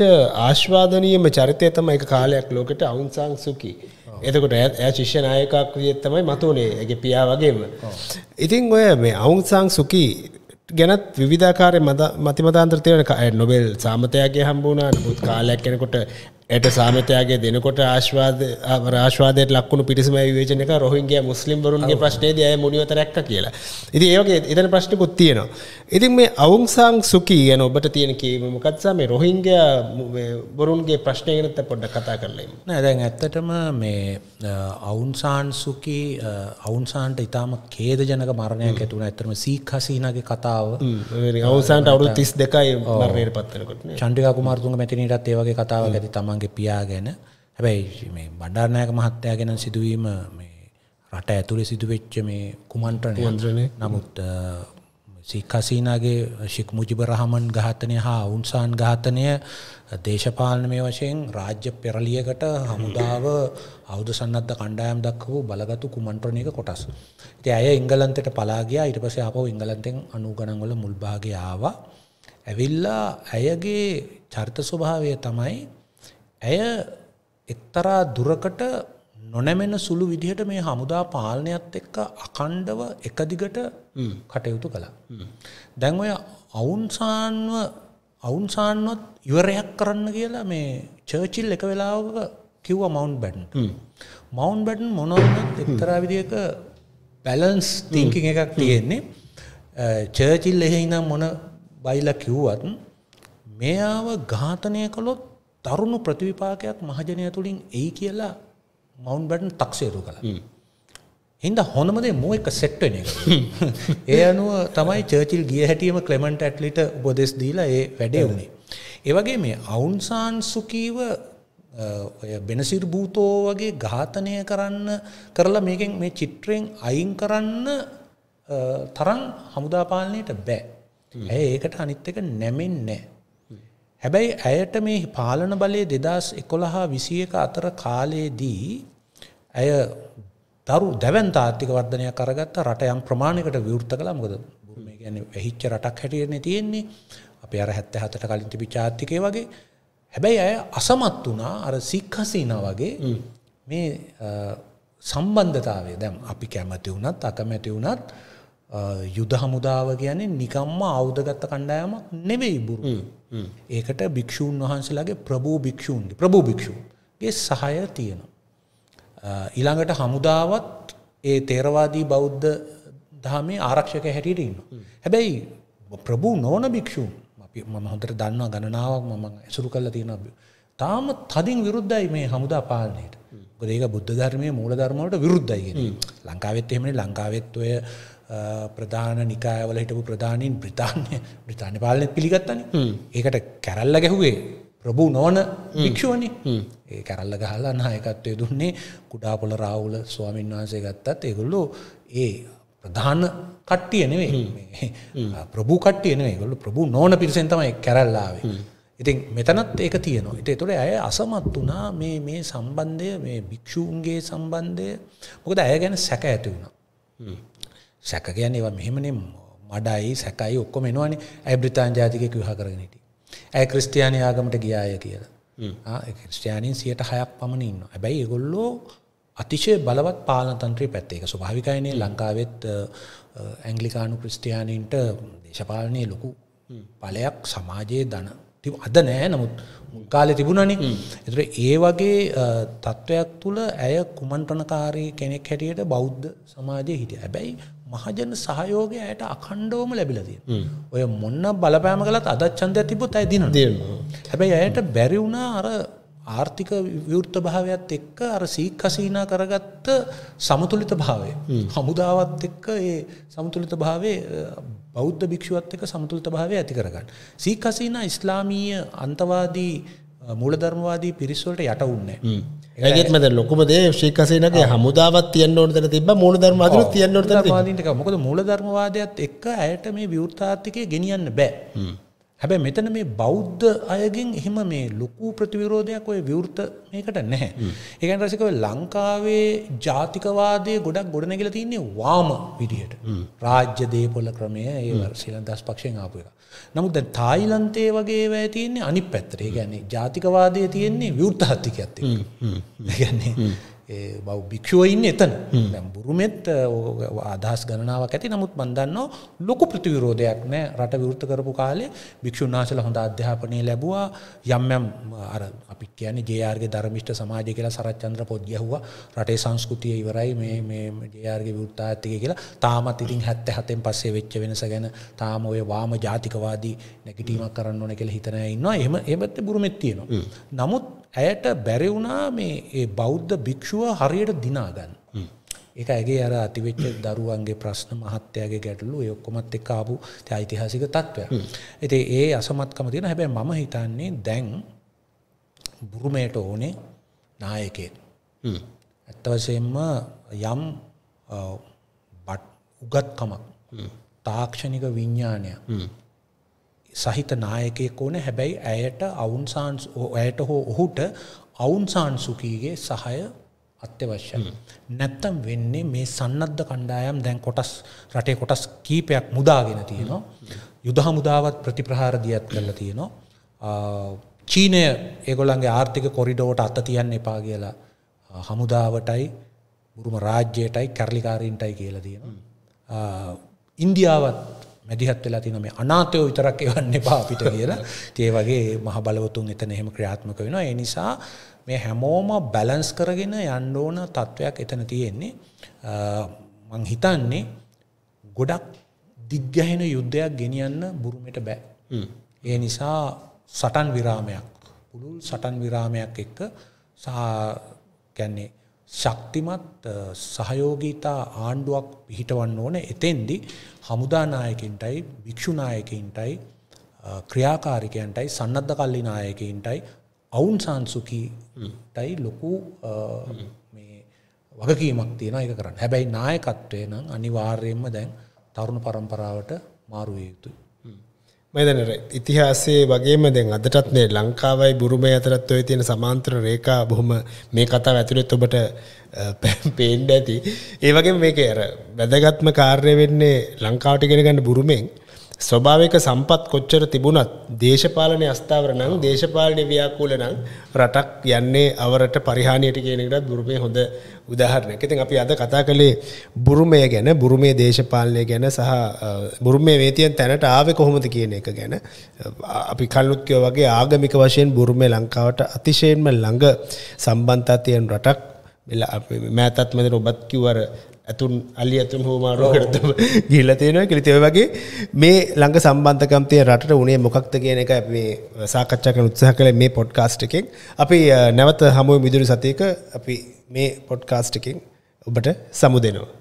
ආස්වාදනීයම චරිතය තමයි එක කාලයක් ලෝකෙට අවුන් සාන් සුකි. එතකොට ඇ ශිෂ්‍ය නායකක් විදිහට තමයි මතුනේ. ඒගේ පියා වගේම. ඉතින් ඔය මේ අවුන් සාන් සුකි ගැනත් විධාකාරය මත මතිමතාන්ත්‍ර තියෙන නොබෙල් සාමතයගේ හම්බුණා නමුත් කාලයක් කෙනකොට ඇයට සාමතයාගේ දෙනකොට ආශ්වාද රාශ්වාදයට ලක්ුණු පිටිසම විවේචන එක රොහින්ගේ මුස්ලිම් වරුන්ගේ ප්‍රශ්නේද ඇය මුනිවත රැක්ක කියලා ඉති ඒගේ එතන ප්‍රශ්නකුත් තියෙනවා ඉතින් මේ අවුන්සාං සුකී යන ඔබට තියෙන කීමමකත්සා මේ රොහිංග බොරුන්ගේ ප්‍රශ්නයගෙනත පොඩ්ඩ කතා කරලීම නැදැන් ඇත්තටම මේ අවුන්සාන් සුකී අවුන්සාන්ට ඉතාම කේද ජනක මරණයක් ඇතුන ඇතරම සීක්හසීනගේ කතාව අවසාන්ට අවුරු තිස් දෙකයි මරණයට පත්තරකට චන්ටිකා කුමාරතුන්ග මැතිනටත් ඒවගේ කතාව ඇති තමන් තමන්ගේ පියා ගැන හැබැයි මේ බණ්ඩාරනායක මහත්තයා ගැන සිදුවීම මේ රට ඇතුළේ සිදුවෙච්ච මේ කුමන්ත්‍රණය යන්ත්‍රණය නමුත් සික්කසීනාගේ ශික් මුජිබ රහමන් ඝාතනය හා උන්සාන් ඝාතනය දේශපාලනමය වශයෙන් රාජ්‍ය පෙරලියකට හමුදාව අවුද සන්නද්ධ කණ්ඩායම් දක්වූ බලගතු කුමන්ත්‍රණයක කොටස්. ඉතින් ඇය එංගලන්තයට පලා ගියා ඊට පස්සේ ආපහු එංගලන්තෙන් 90 ගණන් වල මුල් භාගයේ ආවා. ඇවිල්ලා ඇයගේ චරිත ස්වභාවය තමයි ඇය එක්තරා දුරකට නොනැමෙන සුළු විදිහට මේ හමුදා පාලනයත් එක්ක අකණ්ඩව එකදිගට කටයුතු කළා. දැන් ඔය අවුන්සාන්ව අවුන්සාන්වත් ඉවරයක් කරන්න කියලා මේ චර්චිල් එක වෙලාවක කිව්ව මවන්් බැඩන් මවන්් බැඩන් මොනොත් එක්තරා විදික පැලන්ස් තිංකින් එකක් තියෙන්නේ චර්චිල් එහෙ නම් මොන බයිලා කිව්වත් මෙයාව ඝාතනය කළොත් තරුණු ප්‍රතිවිපාකයක් මහජනය තුළින් එයි කියලා මවුන් බැඩන් තක්සේරු කළ හින්ද හොනමදේ මුව එක සෙට්ටන එක ඒ අනුව තමයි චර්චිල් ගිය හැටියම කලෙමට ඇට්ලිට බොදෙස් දීලා ඒ වැඩේ වුණේ ඒවගේ මේ අවුන්සාන් සුකීව ඔය බෙනසිර් භූතෝ වගේ ඝාතනය කරන්න කරලා මේකෙන් මේ චිත්‍රයෙන් අයින් කරන්න තරම් හමුදාපාලනයට බෑ ඇ ඒකට අනිත් එක නැමෙන් නෑ හැබැයි ඇයට මේ පාලන බලය දෙදස් එකොළහා විසිය එක අතර කාලයේදී ඇය දරු දැවන් තාත්තික වර්ධනය කරගත්ත රට යම් ප්‍රමාණකට විවෘත කළ මොකද ගැන වෙහිච්ච රටක් හැටියන තියෙන්නේ අපි අර හැත්ත හතට කලින් තිබි චාත්තිකය වගේ හැබැයි ඇය අසමත් වනා අර සික්හසීන වගේ මේ සම්බන්ධතාවය දැම් අපි කැමති වුණත් අකමැති වුණත් යුද හමුදාව කියන්නේ නිකම්ම අවුදගත්ත කණ්ඩායමක් නෙවෙයි බුරු ඒකට භික්‍ෂූන් වහන්සේලාගේ ප්‍රභූ භික්‍ෂූන්ගේ ප්‍රභූ භික්‍ෂූන්ගේ සහය තියෙනවා. ඊළඟට හමුදාවත් ඒ තේරවාදී බෞද්ධ දහමේ ආරක්ෂක හැටියට ඉන්න. හැබැයි ප්‍රභූ නොවන භික්‍ෂූන් අපි මම හොඳට දන්නවා ගණනාවක් මම ඇසුරු කල්ලා තියෙන තාම තදින් විරුද්ධයි මේ හමුදා පාලනයට. ඒක බුද්ධ ධර්මයේ මූලධර්ම වලට විරුද්ධයි කියන්නේ. ලංකාවෙත් එහෙමනේ ලංකාවෙත් ඔය ප්‍රධාන නිකායවල හිටපු ප්‍රධානීන් බ්‍රතාානය බ්‍රතාානය පාලන පිළිගත්තන ඒකට කැරල්ල ගැහුවේ ප්‍රභු නෝන භික්ෂුවනි ඒ කැරල්ල ගහලා නායකත්වය දුන්නේ කුඩාපොල රාවුල ස්වාමීන් වහන්සේ ගත්තත් ඒගොල්ලෝ ඒ ප්‍රධාන කට්ටිය නෙවේ ප්‍රභූ කට්ටිය නෙවගොල්ල ප්‍රභූ නෝන පිරිසෙන්තමයි කැරල්ලාවේ ඉතින් මෙතනත් ඒක තියෙනවා ඉට තුොට ඇය අසමත් වනා මේ මේ සම්බන්ධය මේ භික්‍ෂූන්ගේ සම්බන්ධය මොකද ඇය ගැන සැක ඇති වුණා සැක කියන්නේ ඒවා මෙහෙමනේ මඩයි සැකයි ඔක්කොම එනවනේ ඇයි බ්‍රිතාන්‍ය ජාතිකයෙක් විවාහ කරගෙන හිටියේ ඇයි ක්‍රිස්තියානි ආගමට ගියාය කියලා ආ ක්‍රිස්තියානින් 106ක් පමණ ඉන්නවා හැබැයි ඒගොල්ලෝ අතිශය බලවත් පාලනතන්ත්‍රී පැත්තේ ඒක ස්වභාවිකයිනේ ලංකාවෙත් ඇංග්ලිකානු ක්‍රිස්තියානින්ට දේශපාලනයේ ලොකු ඵලයක් සමාජයේ දන අද නෑ නමුත් කාලේ තිබුණනේ. ඒතර ඒ වගේ තත්වයක් තුල ඇය කුමන්ත්‍රණකාරී කෙනෙක් හැටියට බෞද්ධ සමාජයේ හිටියා. හැබැයි මහජන සහයෝගය ඇයට අකණ්ඩෝම ලැබිලතිය. ඔය මොන්න බලපෑම කලත් අදච්චන්දය තිබොත් ඇයි දින හැබැයි ඇයට බැරි වුණා අර ආර්ථික විවෘත භාවයක්ත් එක්ක අර සීකසීනා කරගත්ත සමතුලිත භාවය. හමුදාවත් එක්ක ඒ සමතුලිත භාවේ බෞද්ධ භික්ෂුවත් එක සමතුලිත භාවය ඇති කරගන්න. සීකසීනා ඉස්ලාමීය අන්තවාදී මූලධර්මවාදී පිරිස්වලට යට උන්නේ. ඒගේත්ම ලොකුම දේ ශ්‍රිකසේනගේ හමුදාවත් තියන්න ඕන තැන තිබ මූල ධර්මවාදන තියන්න ඕන තැන මොකද මූල ධර්මවාදයත් එක්ක ඇයට මේ විවෘතාර්ථිකය ගෙනියන්න බෑ හැබැයි මෙතන මේ බෞද්ධ අයගෙන් එහෙම මේ ලොකු ප්‍රතිවිරෝධයක් ඔය විවෘත මේකට නැහැ. ඒ කියන්නේ රසික ඔය ලංකාවේ ජාතිකවාදයේ ගොඩක් ගොඩනැගිලා තින්නේ වාම විදියට. රාජ්‍ය දේපොළ ක්‍රමය ඒ ශ්‍රීලංකාස් පක්ෂයෙන් ආපු එක. නමුත් දැන් තායිලන්තයේ වගේ ඒවා තියෙන්නේ අනිත් පැත්තට. ඒ කියන්නේ ජාතිකවාදයේ තියෙන්නේ විවෘතහත්තිකයත් එක්ක. ඒ කියන්නේ බව භික්ෂුවයින් එතන බුරුමෙත් අදහස් ගණනාවක් ඇති නමුත් බන්දන්නෝ ලොකු ප්‍රතිවිරෝධයක් නෑ රට විෘත කරපු කාලේ භික්ෂුන්නාශල හොඳ අධ්‍යාපනය ලැබවා යම්යම් අර අපි කියන ජයාර්ගේ ධර්මිෂ්ට සමාජය කියලා සරච්චන්ද්‍ර පොද්ගයහුව රටේ සංස්කෘතිය ඉවරයි මේ ජයාර්ගේ විෘත්තා ඇත්තික කියලා තාමත් ඉතින් හැත්ත හතෙන් පස්සේ වෙච්ච වෙනස ගැන තාම ඔය වාම ජාතිකවාදී නැගිටීමක් කරන්න ඕන කියලා හිතනය ඉන්නවා එම එමත් බුරුමෙත් තියෙනවා නමුත් ඇයට බැරි වුණා මේ ඒ බෞද්ධ භික්ෂුව හරියට දිනා ගන්න. ඒක ඇගේ අර අතිවෙච්ච දරුවන්ගේ ප්‍රශ්න මහත්යාගේ ගැටලු ඒ ඔක්කොමත් එක්ක ආපු ඒ ඓතිහාසික තත්ත්වය. ඉතින් ඒ අසමත්කම තියෙන හැබැයි මම හිතන්නේ දැන් බුරුමයට ඕනේ නායකයෙක්. ඇත්ත වශයෙන්ම යම් උගත්කමක් තාක්ෂණික විඤ්ඥානය සහිත නායකයෙක් ඕන හැබැයි ඇයට අවුන්සාන් ඇයට හෝ ඔහුට අවුන්සාන් සුකීගේ සහය අත්‍යවශ්‍යයි. නැත්තම් වෙන්නේ මේ සන්නද්ධ කණ්ඩායම් දැන් කොටස් රටේ කොටස් කීපයක් මුදාගෙන තියෙනවා. යුද හමුදාවත් ප්‍රතිප්‍රහාර දියත් කරලා තියෙනවා. චීනය ඒගොල්ලන්ගේ ආර්ථික කොරිඩෝවට අත තියන්න එපා කියලා හමුදාවටයි බුරුම රාජ්‍යයටයි කැරලිකාරීන්ටයි කියලා තියෙනවා. ඉන්දියාවත් මැදිහත් වෙලා තියෙන මේ අනාථයෝ විතරක් එවන්න එපා අපිට කියලා. ඉතින් ඒ වගේ මහ බලවතුන් එතන එහෙම ක්‍රියාත්මක වෙනවා. ඒ නිසා මේ හැමෝම බැලන්ස් කරගෙන යන්න ඕන තත්වයක් එතන තියෙන්නේ. මං හිතන්නේ ගොඩක් දිග්ගැහෙන යුද්ධයක් ගෙනියන්න බුරුමෙට බෑ. ඒ නිසා සටන් විරාමයක් පුළුල් සටන් විරාමයක් එක්ක සහ කියන්නේ ශක්තිමත් සහයෝගීතා ආණ්ඩුවක් පිහිටවන්න ඕන එතෙන්දි හමුදානායකින්ටයි භික්‍ෂුනායකින්ටයි ක්‍රියාකාරිකයන්ටයි සන්නද්ධ කල්ලි නායකයින්ටයි අවුන් සාන්සුකීටයි ලොකු වගකීමක් තියෙන එක කරන්න හැබැයි නායකත්වය නම් අනිවාර්යෙන්ම දැන් තරුණ පරම්පරාවට මාරුවය යුතුයි මදනර ඉතිහාසේ වගේම දැන් අදටත් මේ ලංකාවයි බුරුමය අතරත් ඔය තියෙන සමාන්තර රේකා බොහොම මේ කතාව ඇතුළෙත් ඔබට පේන්ඩ ඇති ඒ වගේ මේක අර වැදගත්ම කාර්ය වෙන්නේ ලංකාවට ගෙන ගන්න බුරුමෙන් ස්වභාවික සම්පත් කොච්චර තිබුණත් දේශපාලනය අස්ථාවර නම් දේශපාලනය ව්‍යාකූල නම් රටක් යන්නේ අවරට පරිහානියට කියනකටත් බුරුමේ හොඳ උදාහරණයක්. ඉතින් අපි අද කතා කළේ බුරුමය ගැන, බුරුමේ දේශපාලනය ගැන සහ බුරුමේ වේතියන් තැනට ආවේ කොහොමද කියන එක ගැන. අපි කල්ුත් කියවා වගේ ආගමික වශයෙන් බුරුමේ ලංකාවට අතිශයින්ම ළඟ සම්බන්ධතා තියෙන රටක් මෑතත් මෙතන ඔබත් කිව්වර ඇතුන් අලි ඇතුම් හෝමාරෝකට ගිල්ල තියෙනවා කිරිතය වගේ මේ ළඟ සම්බන්ධකම්තිය රට උනේ මොකක්ද කියන එක මේ සාකච්ඡා කන උත්සාහ කළ මේ පොඩ්කාස්ට් එකෙන් අපි නැවත හමුව මිදුරු සතියක අපි මේ පොඩ්කාස්ට් එකෙන් ඔබට සමුදෙනවා